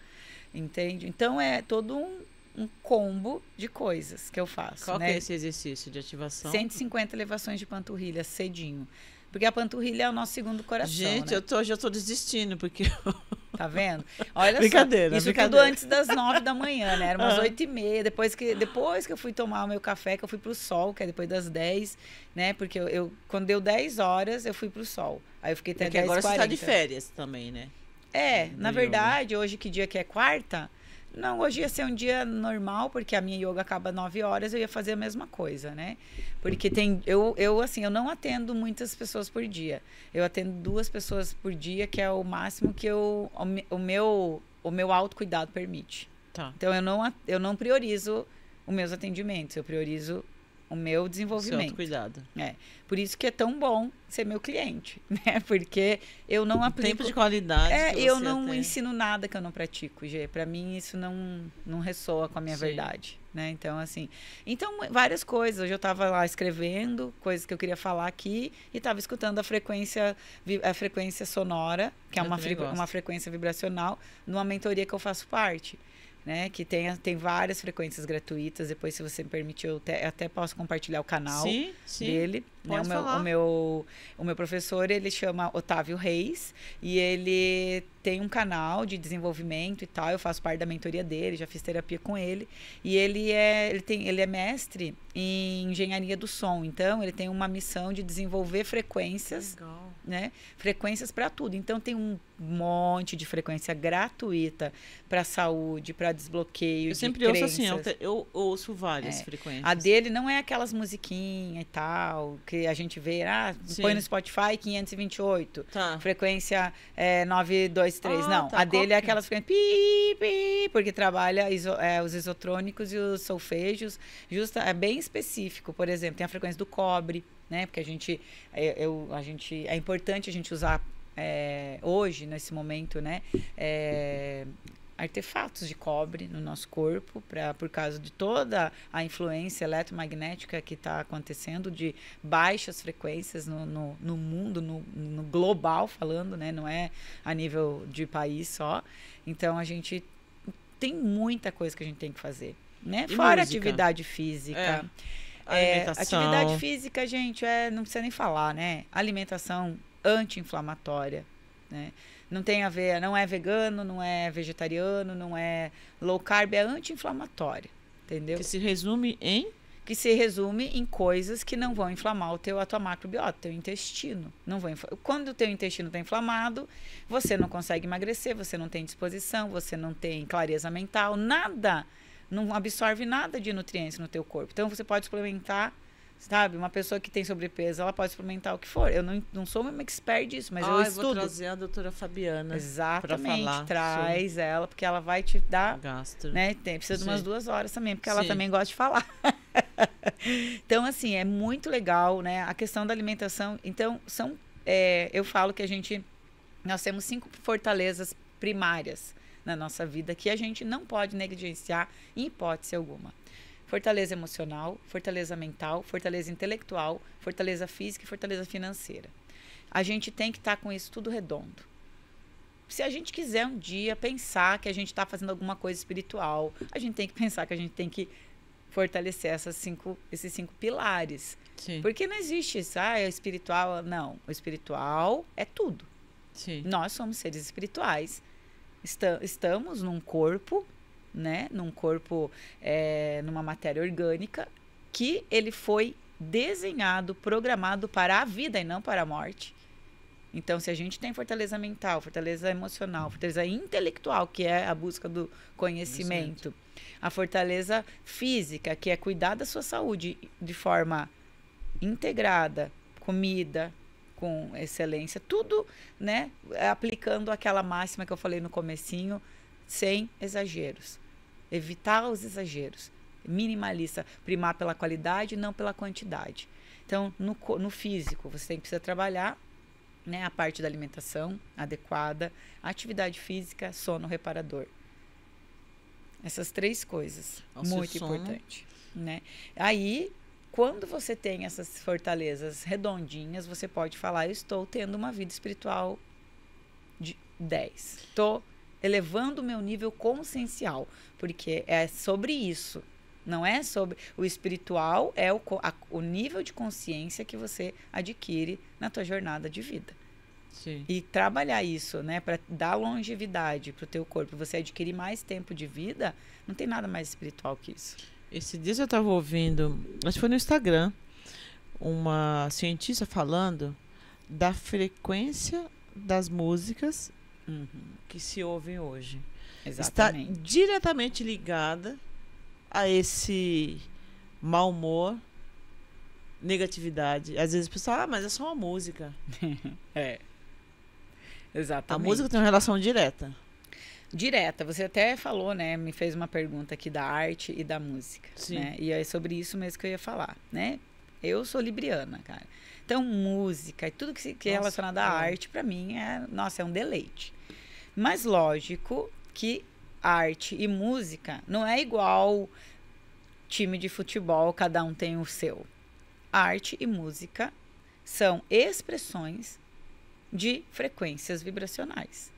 Speaker 2: entende? Então é todo um, um combo de coisas que eu faço. Qual né? é esse exercício de ativação? 150 elevações de panturrilha cedinho. Porque a panturrilha é o nosso segundo coração. Gente, né? eu tô, já estou desistindo, porque. Tá vendo? Olha brincadeira, só. Isso brincadeira. tudo antes das nove da manhã, né? Era umas ah. oito ah. e meia. Depois que, depois que eu fui tomar o meu café, que eu fui pro sol, que é depois das dez, né? Porque eu, eu quando deu dez horas, eu fui pro sol. Aí eu fiquei até porque é Que agora 40. você tá de férias também, né? É, na verdade, hoje que dia que é quarta? Não, hoje ia ser um dia normal, porque a minha yoga acaba 9 horas, eu ia fazer a mesma coisa, né? Porque tem. Eu, eu, assim, eu não atendo muitas pessoas por dia. Eu atendo duas pessoas por dia, que é o máximo que eu, o, o meu o meu autocuidado permite. Tá. Então eu não, eu não priorizo os meus atendimentos, eu priorizo o meu desenvolvimento. Seu cuidado. É. Por isso que é tão bom ser meu cliente, né? Porque eu não aplico tempo de qualidade. É, eu não tem. ensino nada que eu não pratico, G. Para mim isso não não ressoa com a minha Sim. verdade, né? Então assim, então várias coisas. Hoje eu estava lá escrevendo coisas que eu queria falar aqui e estava escutando a frequência a frequência sonora, que é uma fre gosto. uma frequência vibracional, numa mentoria que eu faço parte né? Que tem, tem várias frequências gratuitas. Depois, se você me permitir, eu até posso compartilhar o canal sim, sim. dele. Né? O, meu, o, meu, o meu professor, ele chama Otávio Reis e ele tem um canal de desenvolvimento e tal. Eu faço parte da mentoria dele, já fiz terapia com ele. E ele é, ele tem, ele é mestre em engenharia do som. Então, ele tem uma missão de desenvolver frequências, Legal. né? Frequências para tudo. Então, tem um monte de frequência gratuita para saúde, para desbloqueio. Eu sempre ouço crenças. assim, eu, te, eu ouço várias é. frequências. A dele não é aquelas musiquinhas e tal, que a gente vê, ah, Sim. põe no Spotify 528, tá. frequência é, eh, 92 dois, três, ah, não. Tá, a dele é, é? aquelas ficando pi, pi, porque trabalha iso, é, os isotrônicos e os solfejos, justa, é bem específico. Por exemplo, tem a frequência do cobre, né? Porque a gente, é, eu, a gente, é importante a gente usar é, hoje, nesse momento, né? É, artefatos de cobre no nosso corpo, pra, por causa de toda a influência eletromagnética que está acontecendo, de baixas frequências no, no, no mundo, no, no, global falando, né? não é a nível de país só. Então a gente tem muita coisa que a gente tem que fazer. Né? Fora música? atividade física. É. É, atividade física, gente, é, não precisa nem falar, né? Alimentação anti-inflamatória, né? Não tem a ver, não é vegano, não é vegetariano, não é low carb, é anti-inflamatório, entendeu? Que se resume em que se resume em coisas que não vão inflamar o teu, a tua macrobiota, teu intestino. Não vão Quando o teu intestino está inflamado, você não consegue emagrecer, você não tem disposição, você não tem clareza mental, nada. Não absorve nada de nutrientes no teu corpo. Então, você pode suplementar Sabe? Uma pessoa que tem sobrepeso, ela pode experimentar o que for. Eu não, não sou uma expert disso, mas ah, eu estudo. Eu vou trazer a doutora Fabiana. Exatamente. Falar traz sobre... ela, porque ela vai te dar. Gastro. Né? Tem, precisa Sim. de umas duas horas também, porque Sim. ela também gosta de falar. então, assim, é muito legal, né? A questão da alimentação. Então, são. É, eu falo que a gente. Nós temos cinco fortalezas primárias na nossa vida que a gente não pode negligenciar em hipótese alguma fortaleza emocional, fortaleza mental, fortaleza intelectual, fortaleza física e fortaleza financeira. A gente tem que estar tá com isso tudo redondo. Se a gente quiser um dia pensar que a gente está fazendo alguma coisa espiritual, a gente tem que pensar que a gente tem que fortalecer essas cinco, esses cinco pilares. Sim. Porque não existe isso, ah, é espiritual. Não, o espiritual é tudo. Sim. Nós somos seres espirituais. estamos num corpo né? Num corpo, é, numa matéria orgânica, que ele foi desenhado, programado para a vida e não para a morte. Então, se a gente tem fortaleza mental, fortaleza emocional, fortaleza intelectual, que é a busca do conhecimento, conhecimento, a fortaleza física, que é cuidar da sua saúde de forma integrada, comida com excelência, tudo, né, aplicando aquela máxima que eu falei no comecinho, sem exageros. Evitar os exageros. Minimalista. Primar pela qualidade, não pela quantidade. Então, no, no físico, você tem, que trabalhar né, a parte da alimentação adequada, atividade física, sono reparador. Essas três coisas. Nossa, muito importante. Né? Aí, quando você tem essas fortalezas redondinhas, você pode falar: Eu estou tendo uma vida espiritual de 10. Estou elevando o meu nível consciencial, porque é sobre isso. Não é sobre o espiritual, é o, a, o nível de consciência que você adquire na tua jornada de vida. Sim. E trabalhar isso, né, para dar longevidade para o teu corpo, você adquirir mais tempo de vida, não tem nada mais espiritual que isso. Esse dia
Speaker 1: eu estava ouvindo, acho que foi no Instagram, uma cientista falando da frequência das músicas uhum. que se ouvem hoje. Exatamente. Está diretamente ligada a esse mau humor, negatividade. Às vezes o pessoal, ah, mas é só uma música. é. Exatamente. A música tem uma relação direta.
Speaker 2: Direta, você até falou, né? Me fez uma pergunta aqui da arte e da música. Sim. Né? E é sobre isso mesmo que eu ia falar, né? Eu sou libriana, cara. Então, música e tudo que, que é nossa, é relacionado à uhum. arte, para mim, é, nossa, é um deleite. Mas lógico que arte e música não é igual time de futebol, cada um tem o seu. Arte e música são expressões de frequências vibracionais.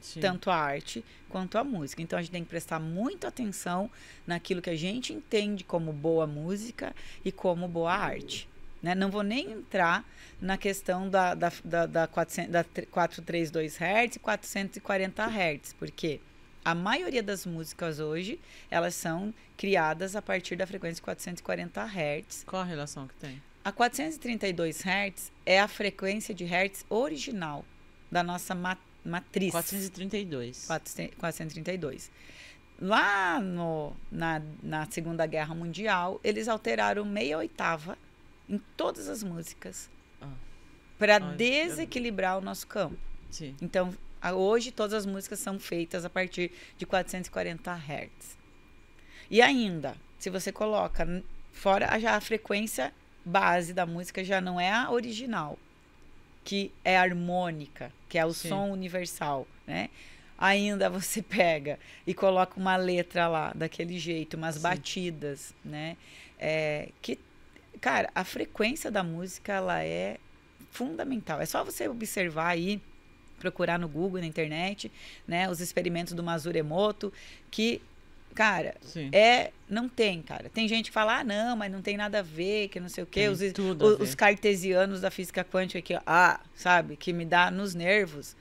Speaker 2: Sim. Tanto a arte quanto a música. Então a gente tem que prestar muita atenção naquilo que a gente entende como boa música e como boa arte. Né? Não vou nem entrar na questão da, da, da, da, 400, da 432 Hz e 440 Hz, porque a maioria das músicas hoje, elas são criadas a partir da frequência 440 Hz. Qual a relação que tem? A 432 Hz é a frequência de Hz original da nossa matriz. 432. 432. Lá no, na, na Segunda Guerra Mundial, eles alteraram meia oitava em todas as músicas ah. para desequilibrar o nosso campo. Sim. Então, hoje todas as músicas são feitas a partir de 440 Hz. E ainda, se você coloca fora já a frequência base da música já não é a original, que é harmônica, que é o Sim. som universal, né? Ainda você pega e coloca uma letra lá daquele jeito, umas Sim. batidas, né? É, que cara, a frequência da música ela é fundamental. É só você observar aí procurar no Google, na internet, né, os experimentos do Mazuremoto, que cara, Sim. é não tem, cara. Tem gente que fala: "Ah, não, mas não tem nada a ver, que não sei o quê". Tem os, os, os cartesianos da física quântica que, ah, sabe, que me dá nos nervos,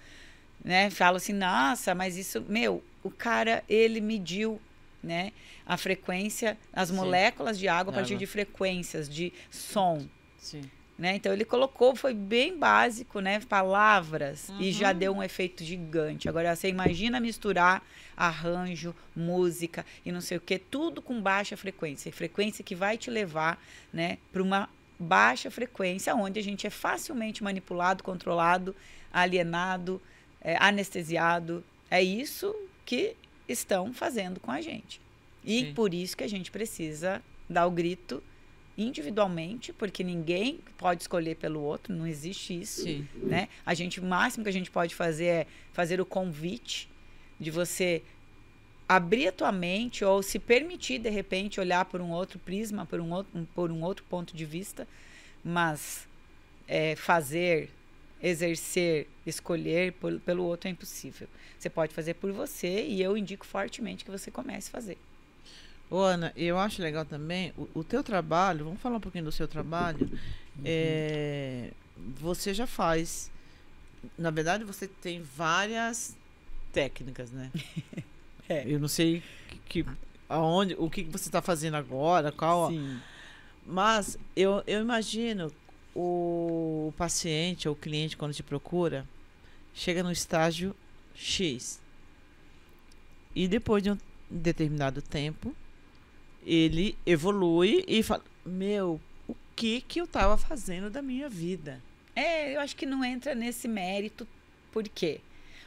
Speaker 2: né? Falo assim: "Nossa, mas isso, meu, o cara ele mediu, né? a frequência, as Sim. moléculas de água a partir água. de frequências, de som. Sim. Né? Então ele colocou, foi bem básico, né? Palavras uhum. e já uhum. deu um efeito gigante. Agora você imagina misturar arranjo, música e não sei o que, tudo com baixa frequência, frequência que vai te levar, né, para uma baixa frequência onde a gente é facilmente manipulado, controlado, alienado, é, anestesiado. É isso que estão fazendo com a gente. E Sim. por isso que a gente precisa dar o grito individualmente, porque ninguém pode escolher pelo outro, não existe isso, Sim. né? A gente o máximo que a gente pode fazer é fazer o convite de você abrir a tua mente ou se permitir de repente olhar por um outro prisma, por um outro, por um outro ponto de vista, mas é, fazer, exercer, escolher por, pelo outro é impossível. Você pode fazer por você e eu indico fortemente que você comece a fazer. Ô, Ana, eu acho legal
Speaker 1: também o, o, teu trabalho. Vamos falar um pouquinho do seu trabalho. Uhum. É, você já faz. Na verdade, você tem várias técnicas, né? é. Eu não sei que, que, aonde, o que você está fazendo agora, qual. Sim. Mas eu, eu imagino o paciente ou o cliente, quando te procura, chega no estágio X. E depois de um determinado tempo, ele evolui e fala:
Speaker 2: Meu, o que que eu estava fazendo da minha vida? É, eu acho que não entra nesse mérito, por quê?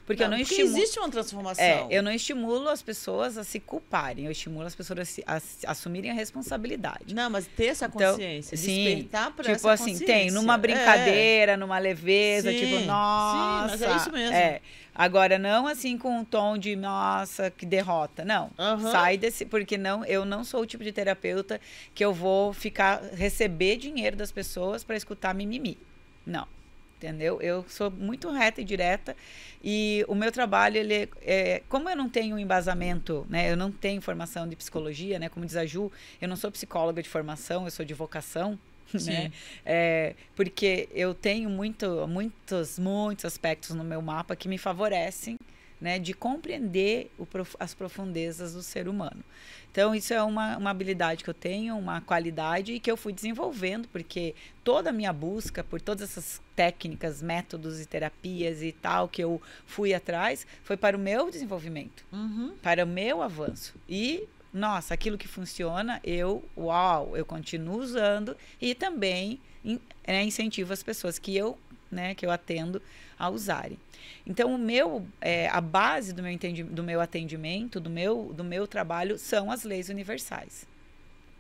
Speaker 2: Porque não, eu não porque estimulo. existe uma transformação. É, eu não estimulo as pessoas a se culparem, eu estimulo as pessoas a, se, a, a assumirem a responsabilidade. Não, mas ter essa então, consciência, então, despertar para tipo essa assim, consciência. Tipo assim, tem, numa é. brincadeira, é. numa leveza, sim, tipo, nossa. Sim, mas é isso mesmo. É. Agora, não assim com um tom de nossa, que derrota. Não. Uhum. Sai desse. Porque não, eu não sou o tipo de terapeuta que eu vou ficar receber dinheiro das pessoas para escutar mimimi. Não entendeu? Eu sou muito reta e direta e o meu trabalho, ele é, como eu não tenho embasamento, né? Eu não tenho formação de psicologia, né? Como diz a Ju, eu não sou psicóloga de formação, eu sou de vocação. Né? É, porque eu tenho muito, muitos, muitos aspectos no meu mapa que me favorecem né, de compreender prof, as profundezas do ser humano. Então, isso é uma, uma habilidade que eu tenho, uma qualidade e que eu fui desenvolvendo, porque toda a minha busca por todas essas técnicas, métodos e terapias e tal que eu fui atrás foi para o meu desenvolvimento, uhum. para o meu avanço. E nossa, aquilo que funciona, eu, uau, eu continuo usando e também é incentivo as pessoas que eu né, que eu atendo a usarem. Então, o meu, é, a base do meu, do meu atendimento, do meu, do meu trabalho, são as leis universais.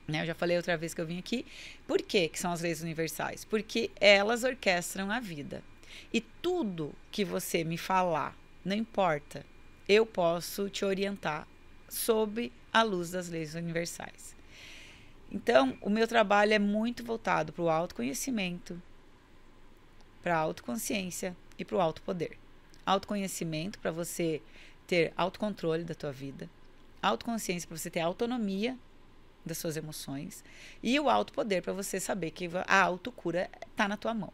Speaker 2: Né, eu já falei outra vez que eu vim aqui. Por que, que são as leis universais? Porque elas orquestram a vida. E tudo que você me falar, não importa, eu posso te orientar sob a luz das leis universais. Então, o meu trabalho é muito voltado para o autoconhecimento, para a autoconsciência e para o autopoder. Autoconhecimento para você ter autocontrole da tua vida, autoconsciência para você ter autonomia das suas emoções e o autopoder para você saber que a autocura está na tua mão.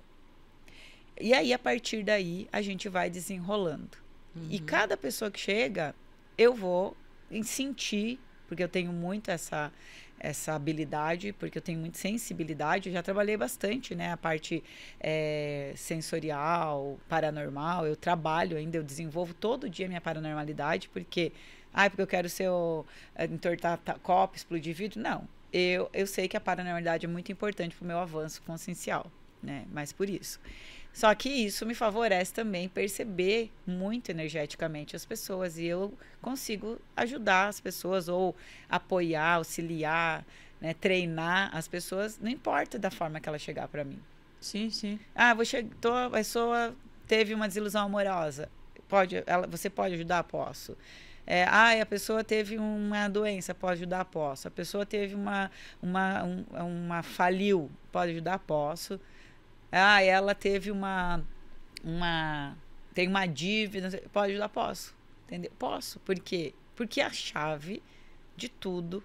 Speaker 2: E aí a partir daí a gente vai desenrolando. Uhum. E cada pessoa que chega, eu vou sentir, porque eu tenho muito essa essa habilidade, porque eu tenho muita sensibilidade. Eu já trabalhei bastante, né? A parte é, sensorial, paranormal. Eu trabalho ainda, eu desenvolvo todo dia minha paranormalidade, porque. Ah, porque eu quero ser o, eh, entortar copo, explodir vidro. Não. Eu, eu sei que a paranormalidade é muito importante para o meu avanço consciencial, né? Mas por isso. Só que isso me favorece também perceber muito energeticamente as pessoas e eu consigo ajudar as pessoas ou apoiar, auxiliar, né, treinar as pessoas, não importa da forma que ela chegar para mim. Sim, sim. Ah, vou tô, a pessoa teve uma desilusão amorosa. Pode, ela, você pode ajudar? Posso. É, ah, a pessoa teve uma doença, pode ajudar? Posso. A pessoa teve uma, uma, um, uma faliu, pode ajudar? Posso. Ah, ela teve uma. uma tem uma dívida. pode ajudar? Posso. Entendeu? Posso. Por quê? Porque a chave de tudo,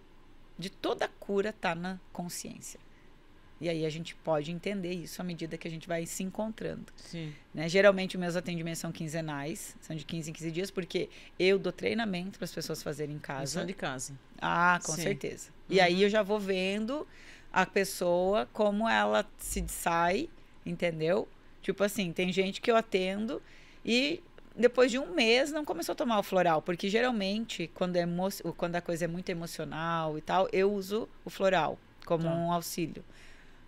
Speaker 2: de toda cura, está na consciência. E aí a gente pode entender isso à medida que a gente vai se encontrando. Né? Geralmente, meus atendimentos são quinzenais, são de 15 em 15 dias, porque eu dou treinamento para as pessoas fazerem em casa. São de casa. Ah, com Sim. certeza. E uhum. aí eu já vou vendo a pessoa, como ela se sai Entendeu? Tipo assim, tem gente que eu atendo e depois de um mês não começou a tomar o floral, porque geralmente quando, é quando a coisa é muito emocional e tal, eu uso o floral como tá. um auxílio.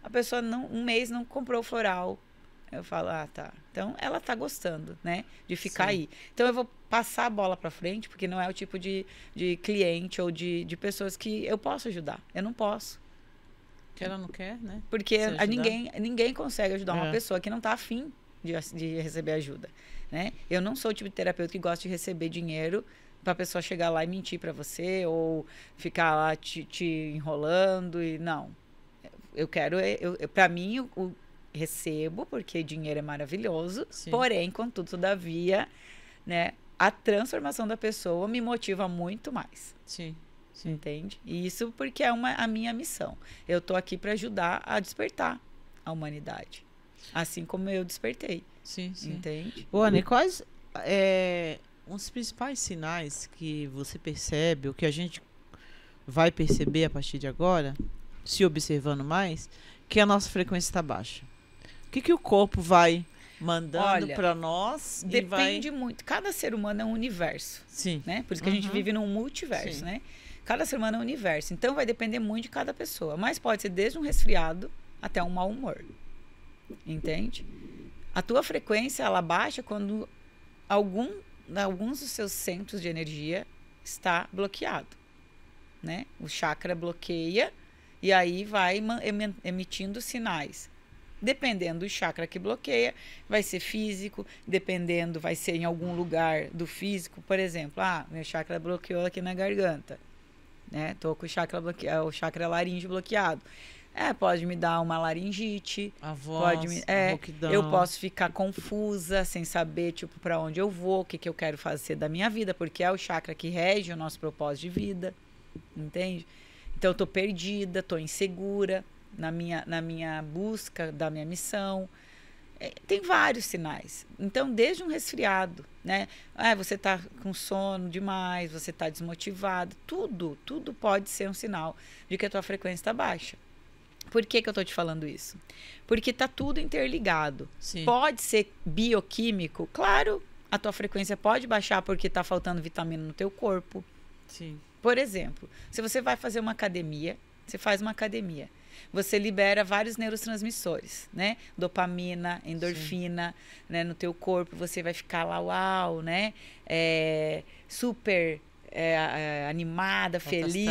Speaker 2: A pessoa não, um mês não comprou o floral. Eu falo, ah, tá. Então ela tá gostando, né, de ficar Sim. aí. Então eu vou passar a bola para frente, porque não é o tipo de, de cliente ou de, de pessoas que eu posso ajudar. Eu não posso. Que ela não quer, né? Porque a ninguém, ninguém consegue ajudar é. uma pessoa que não está afim de, de receber ajuda, né? Eu não sou o tipo de terapeuta que gosta de receber dinheiro para a pessoa chegar lá e mentir para você ou ficar lá te, te, enrolando e não. Eu quero, é, eu, eu para mim, o, recebo porque dinheiro é maravilhoso. Sim. Porém, contudo, todavia, né, a transformação da pessoa me motiva muito mais. Sim. Sim. Entende? E isso porque é uma, a minha missão. Eu estou aqui para ajudar a despertar a humanidade. Assim como eu despertei. Sim, sim. Entende? Boa, né? Quais
Speaker 1: é, os principais sinais que você percebe, ou que a gente vai perceber a partir de agora, se observando mais, que a nossa frequência está baixa? O que, que o corpo vai mandando para nós? Depende vai...
Speaker 2: muito. Cada ser humano é um universo. Sim. Né? Por isso que uhum. a gente uhum. vive num multiverso, Sim. né? Cada semana é um universo. Então vai depender muito de cada pessoa. Mas pode ser desde um resfriado até um mau humor. Entende? A tua frequência ela baixa quando algum, alguns dos seus centros de energia está bloqueado, né? O chakra bloqueia e aí vai emitindo sinais. Dependendo do chakra que bloqueia, vai ser físico, dependendo, vai ser em algum lugar do físico, por exemplo, ah, meu chakra bloqueou aqui na garganta né? Tô com o chakra, bloque... o chakra laringe bloqueado. É, pode me dar uma laringite, a voz, pode me, é, eu posso ficar confusa, sem saber tipo para onde eu vou, o que que eu quero fazer da minha vida, porque é o chakra que rege o nosso propósito de vida, entende? Então eu tô perdida, tô insegura na minha na minha busca da minha missão. É, tem vários sinais. Então, desde um resfriado, né? Ah, você está com sono demais, você está desmotivado, tudo, tudo pode ser um sinal de que a tua frequência está baixa. Por que, que eu estou te falando isso? Porque está tudo interligado. Sim. Pode ser bioquímico, claro, a tua frequência pode baixar porque está faltando vitamina no teu corpo. Sim. Por exemplo, se você vai fazer uma academia, você faz uma academia você libera vários neurotransmissores, né? Dopamina, endorfina, Sim. né? No teu corpo você vai ficar lá, uau, né? É, super é, é, animada, feliz,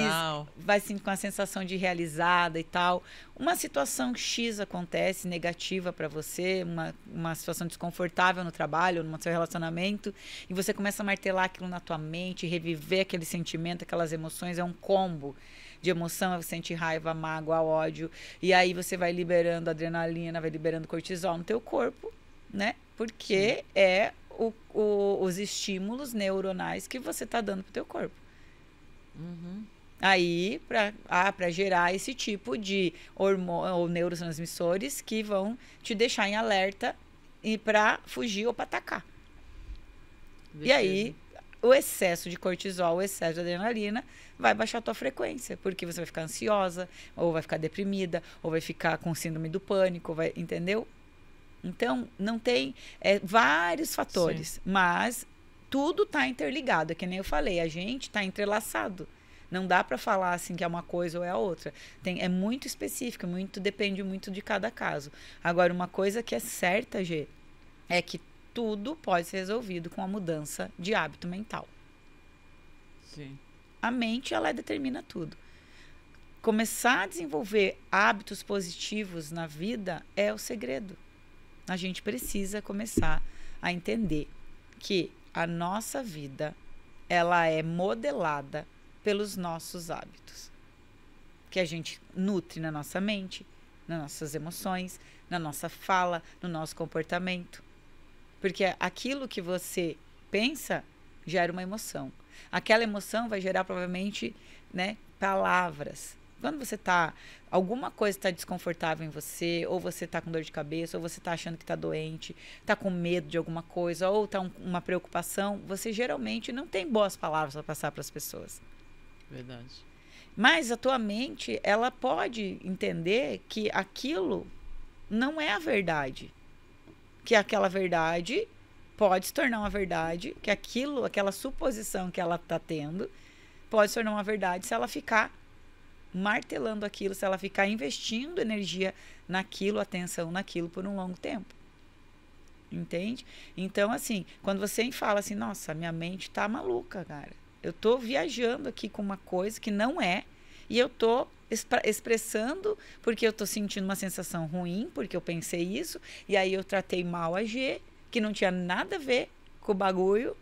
Speaker 2: vai sim com a sensação de realizada e tal. Uma situação X acontece negativa para você, uma, uma situação desconfortável no trabalho, no seu relacionamento, e você começa a martelar aquilo na tua mente, reviver aquele sentimento, aquelas emoções, é um combo de emoção, é você sente raiva, mágoa, ódio. E aí você vai liberando adrenalina, vai liberando cortisol no teu corpo, né? Porque Sim. é o, o, os estímulos neuronais que você tá dando pro teu corpo. Uhum. Aí, para ah, pra gerar esse tipo de hormônio ou neurotransmissores que vão te deixar em alerta e para fugir ou para atacar.
Speaker 1: Beleza. E aí
Speaker 2: o excesso de cortisol, o excesso de adrenalina, vai baixar a tua frequência, porque você vai ficar ansiosa, ou vai ficar deprimida, ou vai ficar com síndrome do pânico, vai, entendeu? Então, não tem é, vários fatores, Sim. mas tudo está interligado, é que nem eu falei, a gente está entrelaçado. Não dá para falar assim que é uma coisa ou é a outra. Tem, é muito específico, muito depende muito de cada caso. Agora, uma coisa que é certa, G, é que tudo pode ser resolvido com a mudança de hábito mental. Sim. A mente ela determina tudo. Começar a desenvolver hábitos positivos na vida é o segredo. A gente precisa começar a entender que a nossa vida ela é modelada pelos nossos hábitos que a gente nutre na nossa mente, nas nossas emoções, na nossa fala, no nosso comportamento. Porque aquilo que você pensa gera uma emoção. Aquela emoção vai gerar provavelmente, né, palavras. Quando você tá alguma coisa está desconfortável em você, ou você está com dor de cabeça, ou você está achando que está doente, está com medo de alguma coisa, ou está um, uma preocupação, você geralmente não tem boas palavras para passar para as pessoas. Verdade. Mas a tua mente, ela pode entender que aquilo não é a verdade que aquela verdade pode se tornar uma verdade, que aquilo, aquela suposição que ela está tendo, pode se tornar uma verdade se ela ficar martelando aquilo, se ela ficar investindo energia naquilo, atenção naquilo por um longo tempo. Entende? Então, assim, quando você fala assim, nossa, minha mente tá maluca, cara. Eu tô viajando aqui com uma coisa que não é, e eu tô expressando porque eu estou sentindo uma sensação ruim, porque eu pensei isso, e aí eu tratei mal a G, que não tinha nada a ver com o bagulho,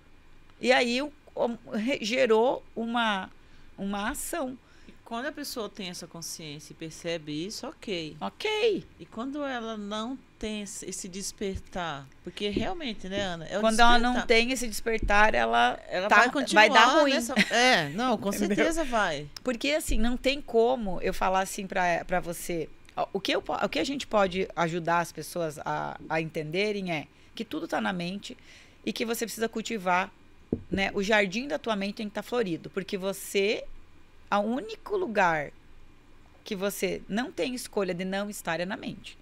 Speaker 2: e aí eu, eu, gerou uma, uma ação.
Speaker 1: quando a pessoa tem essa consciência e percebe isso, ok. Ok. E quando ela não tem esse despertar? Porque realmente,
Speaker 2: né, Ana? É Quando despertar. ela não tem esse despertar, ela, ela tá, vai, continuar vai dar ruim. Nessa... É, não, com Entendeu? certeza vai. Porque assim, não tem como eu falar assim para você. O que, eu, o que a gente pode ajudar as pessoas a, a entenderem é que tudo está na mente e que você precisa cultivar, né? O jardim da tua mente tem que estar tá florido, porque você, o único lugar que você não tem escolha de não estar é na mente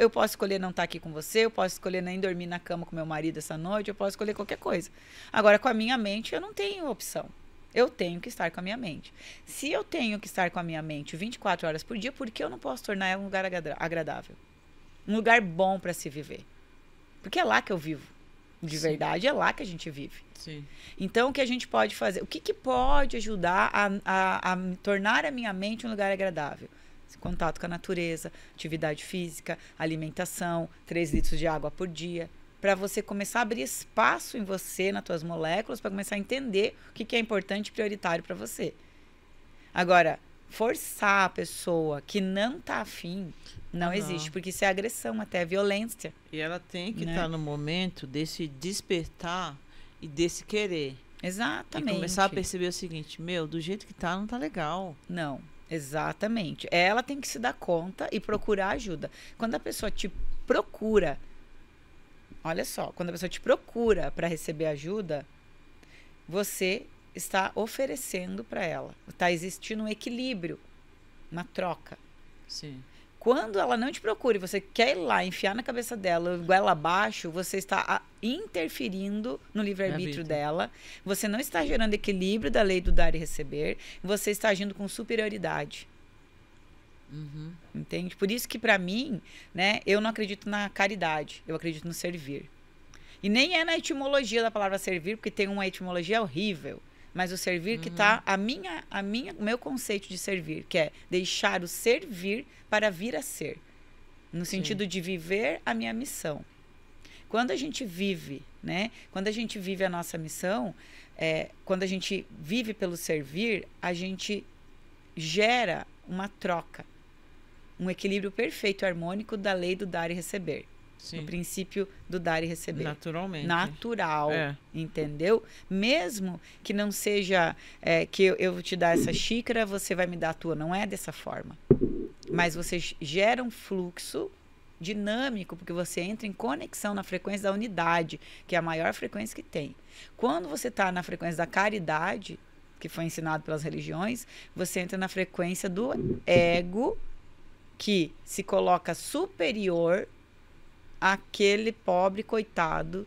Speaker 2: eu posso escolher não estar tá aqui com você, eu posso escolher nem dormir na cama com meu marido essa noite, eu posso escolher qualquer coisa. Agora, com a minha mente, eu não tenho opção. Eu tenho que estar com a minha mente. Se eu tenho que estar com a minha mente 24 horas por dia, por que eu não posso tornar ela um lugar agradável? Um lugar bom para se viver. Porque é lá que eu vivo. De Sim. verdade, é lá que a gente vive. Sim. Então, o que a gente pode fazer? O que, que pode ajudar a, a, a tornar a minha mente um lugar agradável? contato com a natureza, atividade física, alimentação, 3 litros de água por dia, para você começar a abrir espaço em você, nas suas moléculas, para começar a entender o que, que é importante e prioritário para você. Agora, forçar a pessoa que não tá afim não existe, porque isso é agressão, até é violência.
Speaker 1: E ela tem que estar né? tá no momento desse despertar e desse querer. Exatamente. E começar a perceber
Speaker 2: o seguinte, meu, do jeito que tá, não tá legal. Não. Exatamente. Ela tem que se dar conta e procurar ajuda. Quando a pessoa te procura, olha só, quando a pessoa te procura para receber ajuda, você está oferecendo para ela. Está existindo um equilíbrio, uma troca. Sim. Quando ela não te procura e você quer ir lá enfiar na cabeça dela, goela abaixo, você está interferindo no livre-arbítrio dela, você não está gerando equilíbrio da lei do dar e receber, você está agindo com superioridade. Uhum. Entende? Por isso que, para mim, né, eu não acredito na caridade, eu acredito no servir. E nem é na etimologia da palavra servir, porque tem uma etimologia horrível. Mas o servir tá uhum. que está a minha, a minha, o meu conceito de servir, que é deixar o servir para vir a ser, no sentido Sim. de viver a minha missão. Quando a gente vive, né? Quando a gente vive a nossa missão, é, quando a gente vive pelo servir, a gente gera uma troca, um equilíbrio perfeito e harmônico da lei do dar e receber. Sim. no princípio do dar e receber. Naturalmente. Natural, é. entendeu? Mesmo que não seja é, que eu, eu te dar essa xícara, você vai me dar a tua. Não é dessa forma. Mas você gera um fluxo dinâmico, porque você entra em conexão na frequência da unidade, que é a maior frequência que tem. Quando você está na frequência da caridade, que foi ensinado pelas religiões, você entra na frequência do ego, que se coloca superior aquele pobre coitado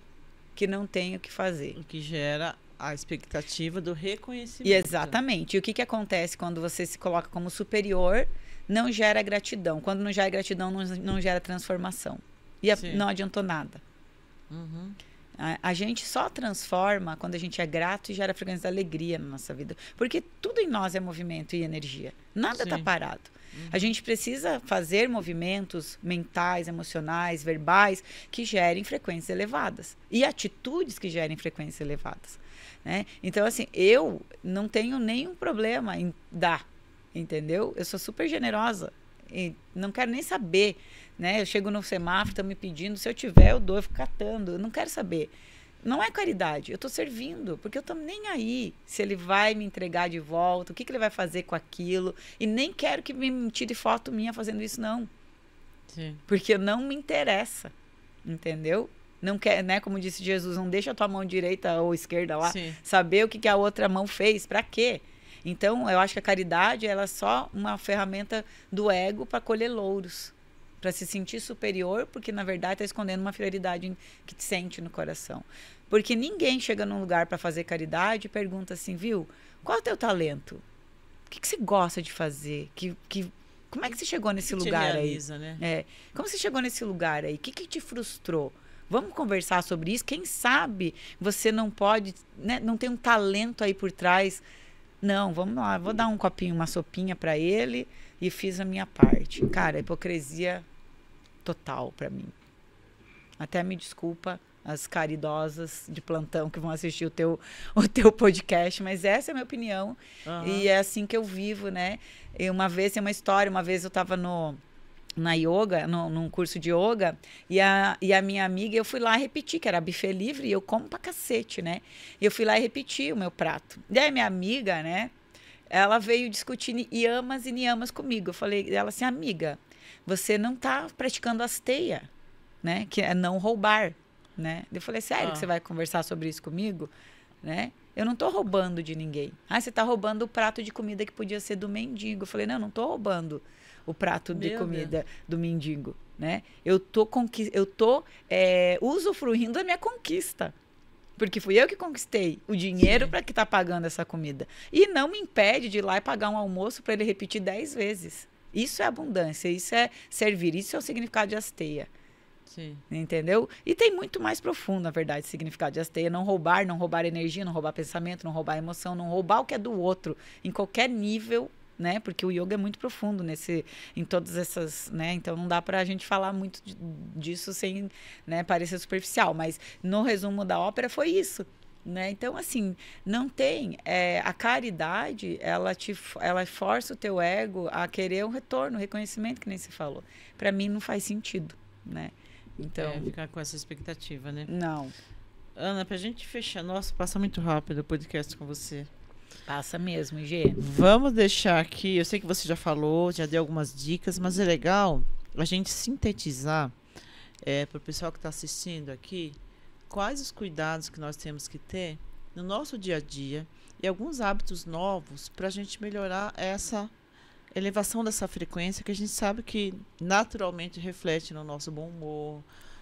Speaker 2: que não tem o que fazer. O que gera a expectativa do reconhecimento.
Speaker 1: E exatamente.
Speaker 2: E o que, que acontece quando você se coloca como superior? Não gera gratidão. Quando não gera gratidão, não, não gera transformação. E a, não adiantou nada. Uhum. A, a, gente só transforma quando a gente é grato e gera frequência de alegria na nossa vida. Porque tudo em nós é movimento e energia. Nada está parado. Uhum. A gente precisa fazer movimentos mentais, emocionais, verbais que gerem frequências elevadas e atitudes que gerem frequências elevadas. Né? Então, assim, eu não tenho nenhum problema em dar, entendeu? Eu sou super generosa e não quero nem saber né? Eu chego no semáforo, estão me pedindo, se eu tiver, eu dou, eu fico catando. Eu não quero saber. Não é caridade, eu estou servindo, porque eu estou nem aí se ele vai me entregar de volta, o que, que ele vai fazer com aquilo. E nem quero que me tire foto minha fazendo isso, não. Sim. Porque não me interessa, entendeu? Não quer, né? Como disse Jesus, não deixa a tua mão direita ou esquerda lá Sim. saber o que, que a outra mão fez, para quê? Então, eu acho que a caridade ela é só uma ferramenta do ego para colher louros para se sentir superior, porque na verdade está escondendo uma fidelidade que te sente no coração. Porque ninguém chega num lugar para fazer caridade e pergunta assim, viu? Qual é o teu talento? O que, que você gosta de fazer? Que, que, como é que você chegou nesse que lugar realiza, aí? Né? É, como você chegou nesse lugar aí? O que, que te frustrou? Vamos conversar sobre isso. Quem sabe você não pode, né, não tem um talento aí por trás. Não, vamos lá, vou dar um copinho, uma sopinha para ele e fiz a minha parte. Cara, hipocrisia total para mim. Até me desculpa as caridosas de plantão que vão assistir o teu, o teu podcast, mas essa é a minha opinião uhum. e é assim que eu vivo, né? E uma vez é uma história, uma vez eu estava no na yoga, no, num curso de yoga, e a, e a minha amiga, eu fui lá repetir, que era buffet livre, e eu como pra cacete, né? E eu fui lá e repeti o meu prato. E aí minha amiga, né, ela veio discutir amas e niamas comigo. Eu falei, ela assim, amiga, você não está praticando asteia, né? Que é não roubar, né? Eu falei, sério ah. que você vai conversar sobre isso comigo, né? Eu não estou roubando de ninguém. Ah, você está roubando o prato de comida que podia ser do mendigo. Eu falei, não, eu não estou roubando o prato Meu de comida Deus. do mendigo, né? Eu tô, conqui eu tô é, usufruindo da minha conquista, porque fui eu que conquistei o dinheiro para que está pagando essa comida. E não me impede de ir lá e pagar um almoço para ele repetir dez vezes. Isso é abundância, isso é servir, isso é o significado de asteia. Sim. Entendeu? E tem muito mais profundo, na verdade, o significado de asteia. Não roubar, não roubar energia, não roubar pensamento, não roubar emoção, não roubar o que é do outro. Em qualquer nível né? Porque o yoga é muito profundo nesse, em todas essas, né? Então não dá para a gente falar muito disso sem, né? Parecer superficial, mas no resumo da ópera foi isso. Né? Então, assim, não tem. É, a caridade, ela, te, ela força o teu ego a querer um retorno, um reconhecimento, que nem se falou. Para mim, não faz sentido, né? Então... É, ficar
Speaker 1: com essa expectativa, né? Não. Ana, para a gente fechar... Nossa,
Speaker 2: passa muito rápido o podcast com você. Passa mesmo, Gê.
Speaker 1: Vamos deixar aqui. Eu sei que você já falou, já deu algumas dicas, mas é legal a gente sintetizar é, para o pessoal que está assistindo aqui quais os cuidados que nós temos que ter no nosso dia a dia e alguns hábitos novos para a gente melhorar essa elevação dessa frequência que a gente sabe que naturalmente reflete no nosso bom humor,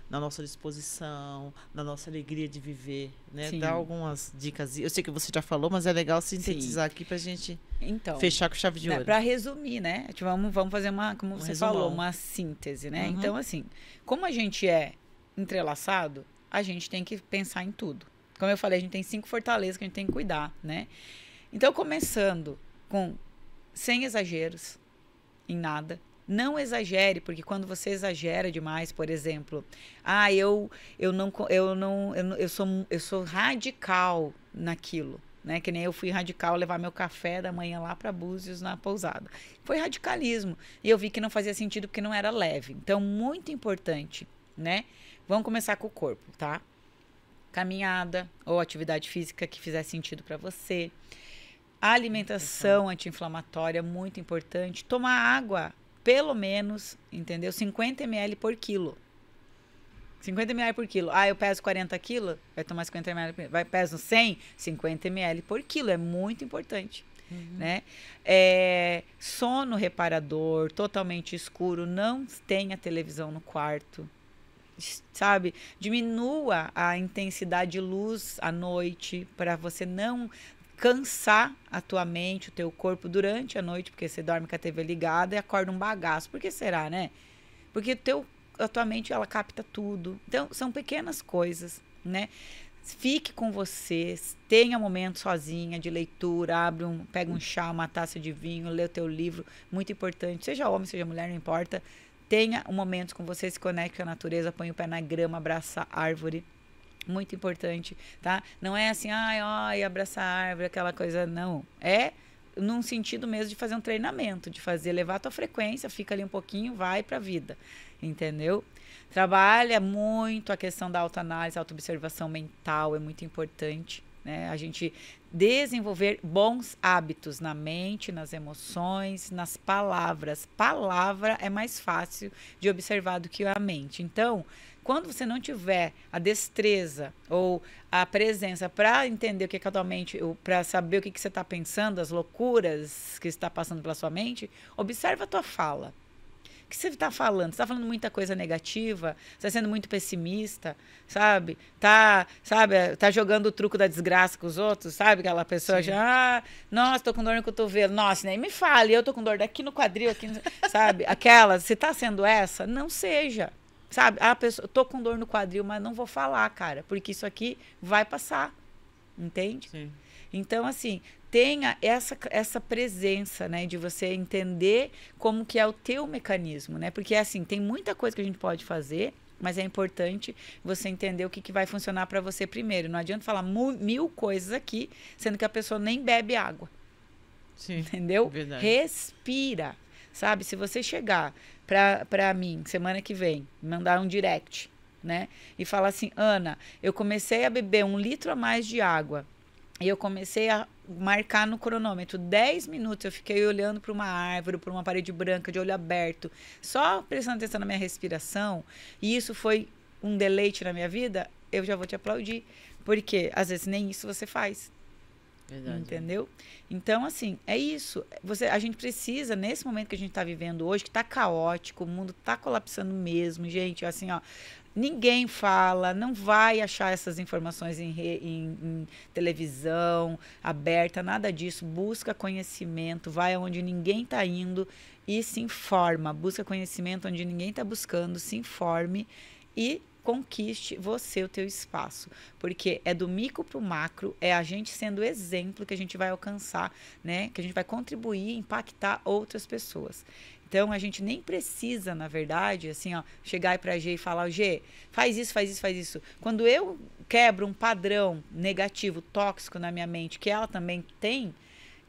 Speaker 1: na nossa disposição, na nossa alegria de viver, né? Sim. Dá algumas dicas. Eu sei que você já falou, mas é legal sintetizar Sim. aqui para a gente
Speaker 2: então, fechar com chave de ouro. Né, para resumir, né? Tipo, vamos, vamos fazer uma, como um você resumão. falou, uma síntese, né? Uhum. Então, assim, como a gente é entrelaçado, a gente tem que pensar em tudo. Como eu falei, a gente tem cinco fortalezas que a gente tem que cuidar, né? Então, começando com sem exageros em nada, não exagere, porque quando você exagera demais, por exemplo, ah, eu eu não eu não eu, eu sou eu sou radical naquilo, né? Que nem eu fui radical levar meu café da manhã lá para Búzios na pousada. Foi radicalismo. E eu vi que não fazia sentido porque não era leve. Então, muito importante, né? Vamos começar com o corpo, tá? Caminhada ou atividade física que fizer sentido para você. Alimentação anti-inflamatória, muito importante. Tomar água pelo menos, entendeu? 50 ml por quilo. 50 ml por quilo. Ah, eu peso 40 quilos, vai tomar 50 ml por Vai peso 100, 50 ml por quilo. É muito importante. Uhum. Né? É, sono reparador, totalmente escuro, não tenha televisão no quarto. Sabe? Diminua a intensidade de luz à noite para você não cansar a tua mente, o teu corpo durante a noite, porque você dorme com a TV ligada e acorda um bagaço. Por que será, né? Porque teu, a tua mente ela capta tudo. Então, são pequenas coisas, né? Fique com você, tenha um momento sozinha de leitura, abre um, pega um chá, uma taça de vinho, lê o teu livro, muito importante. Seja homem, seja mulher, não importa. Tenha um momento com você, se conecte com a natureza, põe o pé na grama, abraça a árvore muito importante, tá? Não é assim, ai, ai, abraçar a árvore, aquela coisa, não. É num sentido mesmo de fazer um treinamento, de fazer levar a tua frequência, fica ali um pouquinho, vai para a vida, entendeu? Trabalha muito a questão da autoanálise, autoobservação mental, é muito importante, né? A gente desenvolver bons hábitos na mente, nas emoções, nas palavras. Palavra é mais fácil de observar do que a mente. Então, quando você não tiver a destreza ou a presença para entender o que é atualmente mente, para saber o que, que você está pensando, as loucuras que está passando pela sua mente, observa a tua fala. O que você está falando? Você está falando muita coisa negativa? Você está sendo muito pessimista, sabe? Tá, sabe? Tá jogando o truco da desgraça com os outros, sabe? Aquela pessoa Sim. já, ah, nossa, estou com dor no cotovelo. Nossa, nem me fale, eu estou com dor daqui no quadril, aqui, sabe? Aquela, você está sendo essa? Não seja. Sabe? Ah, pessoa, tô com dor no quadril, mas não vou falar, cara, porque isso aqui vai passar. Entende? Sim. Então, assim, tenha essa, essa presença, né, de você entender como que é o teu mecanismo, né? Porque, assim, tem muita coisa que a gente pode fazer, mas é importante você entender o que, que vai funcionar para você primeiro. Não adianta falar mil coisas aqui, sendo que a pessoa nem bebe água. Sim, Entendeu? Verdade. Respira. Sabe, se você chegar para mim semana que vem, mandar um direct, né? E falar assim: Ana, eu comecei a beber um litro a mais de água. E eu comecei a marcar no cronômetro 10 minutos. Eu fiquei olhando para uma árvore, para uma parede branca, de olho aberto, só prestando atenção na minha respiração. E isso foi um deleite na minha vida. Eu já vou te aplaudir, porque às vezes nem isso você faz. Verdade, entendeu? Então, assim, é isso. Você, a gente precisa, nesse momento que a gente está vivendo hoje, que está caótico, o mundo está colapsando mesmo, gente. Assim, ó, ninguém fala, não vai achar essas informações em, re, em, em, televisão aberta, nada disso. Busca conhecimento, vai aonde ninguém está indo e se informa. Busca conhecimento onde ninguém está buscando, se informe e conquiste você o teu espaço, porque é do micro para o macro, é a gente sendo exemplo que a gente vai alcançar, né? Que a gente vai contribuir, impactar outras pessoas. Então a gente nem precisa, na verdade, assim, ó, chegar para G e falar, G, faz isso, faz isso, faz isso. Quando eu quebro um padrão negativo, tóxico na minha mente, que ela também tem,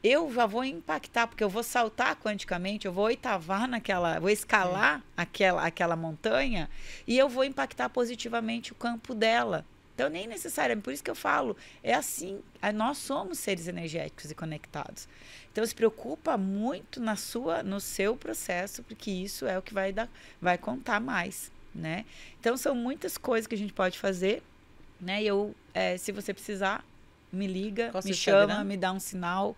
Speaker 2: eu já vou impactar, porque eu vou saltar quanticamente, eu vou oitavar naquela, vou escalar é. aquela, aquela montanha e eu vou impactar positivamente o campo dela. Então, nem necessariamente, por isso que eu falo, é assim, é, nós somos seres energéticos e conectados. Então, se preocupa muito na sua, no seu processo, porque isso é o que vai, dar, vai contar mais, né? Então, são muitas coisas que a gente pode fazer, né? E eu, é, se você precisar, me liga, Qual me chama, Instagram? me dá um sinal.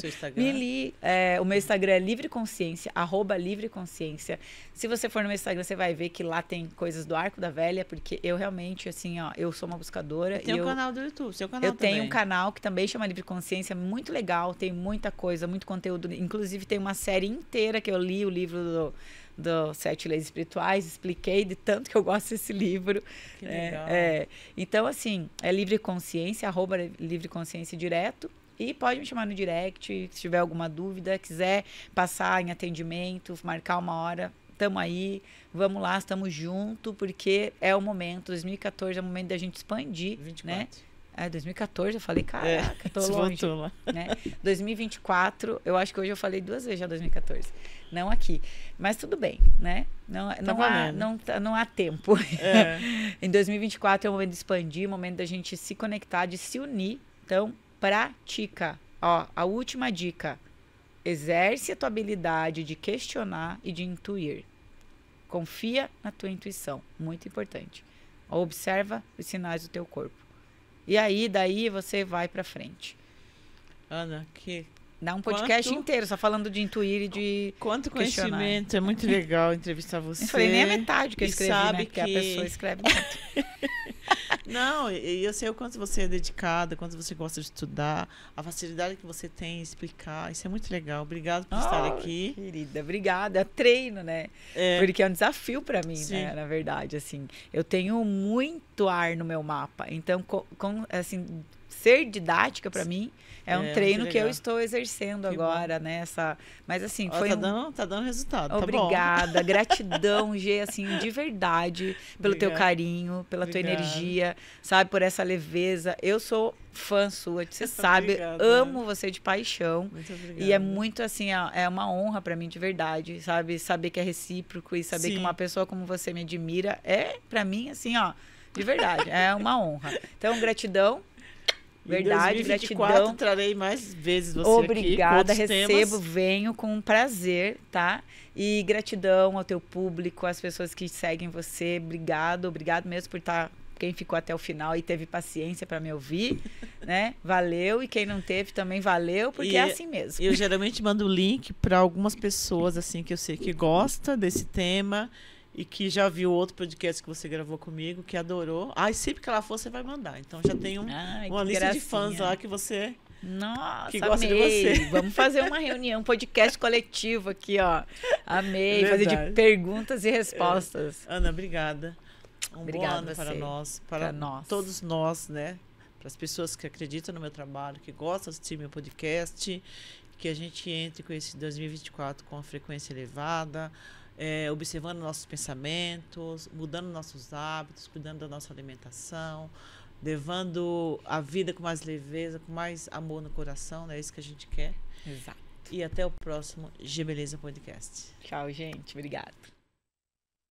Speaker 2: Seu Instagram? me li. É, o meu Instagram é Livre Consciência, arroba Livre Consciência. Se você for no meu Instagram, você vai ver que lá tem coisas do Arco da Velha, porque eu realmente, assim, ó, eu sou uma buscadora. Tem um eu, canal do YouTube, seu canal Eu também. tenho um canal que também chama Livre Consciência, é muito legal, tem muita coisa, muito conteúdo. Inclusive, tem uma série inteira que eu li, o livro do do Sete Leis Espirituais, expliquei de tanto que eu gosto desse livro. Que é, legal. É, Então, assim, é livre consciência, arroba livre consciência direto. E pode me chamar no direct, se tiver alguma dúvida, quiser passar em atendimento, marcar uma hora, estamos aí, vamos lá, estamos junto, porque é o momento, 2014 é o momento da gente expandir, 24. né? É, 2014 eu falei, caraca, é, tô longe. Né? 2024, eu acho que hoje eu falei duas vezes já 2014. Não aqui. Mas tudo bem, né? Não, tá não, há, não, tá, não há tempo. É. em 2024 é o momento de expandir, o momento da gente se conectar, de se unir. Então, pratica. Ó, a última dica. Exerce a tua habilidade de questionar e de intuir. Confia na tua intuição. Muito importante. Observa os sinais do teu corpo. E aí, daí você vai para frente. Ana, que Dá um podcast Quanto... inteiro só falando de intuir e de. Quanto conhecimento, é muito legal entrevistar
Speaker 1: você. Não falei nem a metade que eu escrevi, né, sabe né? Que... Porque a pessoa escreve muito. Não, e eu sei o quanto você é dedicada, quanto você gosta de estudar, a facilidade que você tem
Speaker 2: em explicar. Isso é muito legal. Obrigado por oh, estar ah, aqui. Querida, obrigada. É treino, né? É. Porque é um desafio para mim, né, Sim. né? Na verdade, assim, eu tenho muito ar no meu mapa. Então, com, com, assim, ser didática para mim. É um é, treino que eu estou exercendo que agora, bom. Né, mas assim, Ó, foi. Tá, um... dando, tá dando resultado. Tá obrigada, tá gratidão, G, assim, de verdade, pelo Obrigado. teu carinho, pela Obrigado. tua energia, sabe, por essa leveza. Eu sou fã sua, você sabe, amo você de paixão. Muito obrigada. E é muito assim, é, é uma honra para mim de verdade, sabe? Saber que é recíproco e saber Sim. que uma pessoa como você me admira é para mim assim, ó, de verdade, é uma honra. Então, gratidão. Verdade, em 2024, gratidão. trarei mais vezes você Obrigada, aqui, recebo, temas. venho com prazer, tá? E gratidão ao teu público, às pessoas que seguem você. Obrigado, obrigado mesmo por estar tá, quem ficou até o final e teve paciência para me ouvir, né? Valeu e quem não teve também valeu, porque e é assim mesmo. Eu
Speaker 1: geralmente mando o link para algumas pessoas assim que eu sei que gosta desse tema e que já viu outro podcast que você gravou comigo, que adorou. Ah, e sempre que ela
Speaker 2: for, você vai mandar. Então já tem um, Ai, uma lista gracinha. de fãs lá que você. Nossa, que gosta amei. de você. Vamos fazer uma reunião, um podcast coletivo aqui, ó. Amei. Verdade. Fazer de perguntas e respostas. É. Ana, obrigada. Um Obrigada bom ano para nós, para, nós.
Speaker 1: todos nós, né? Para as pessoas que acreditam no meu trabalho, que gostam de meu podcast, que a gente entre com esse 2024 com a frequência elevada, é, observando nossos pensamentos, mudando nossos hábitos, cuidando da nossa alimentação, levando a vida com mais leveza, com mais amor no coração, né? é isso que a gente quer. Exato. E até o próximo G Beleza Podcast. Tchau, gente. Obrigado.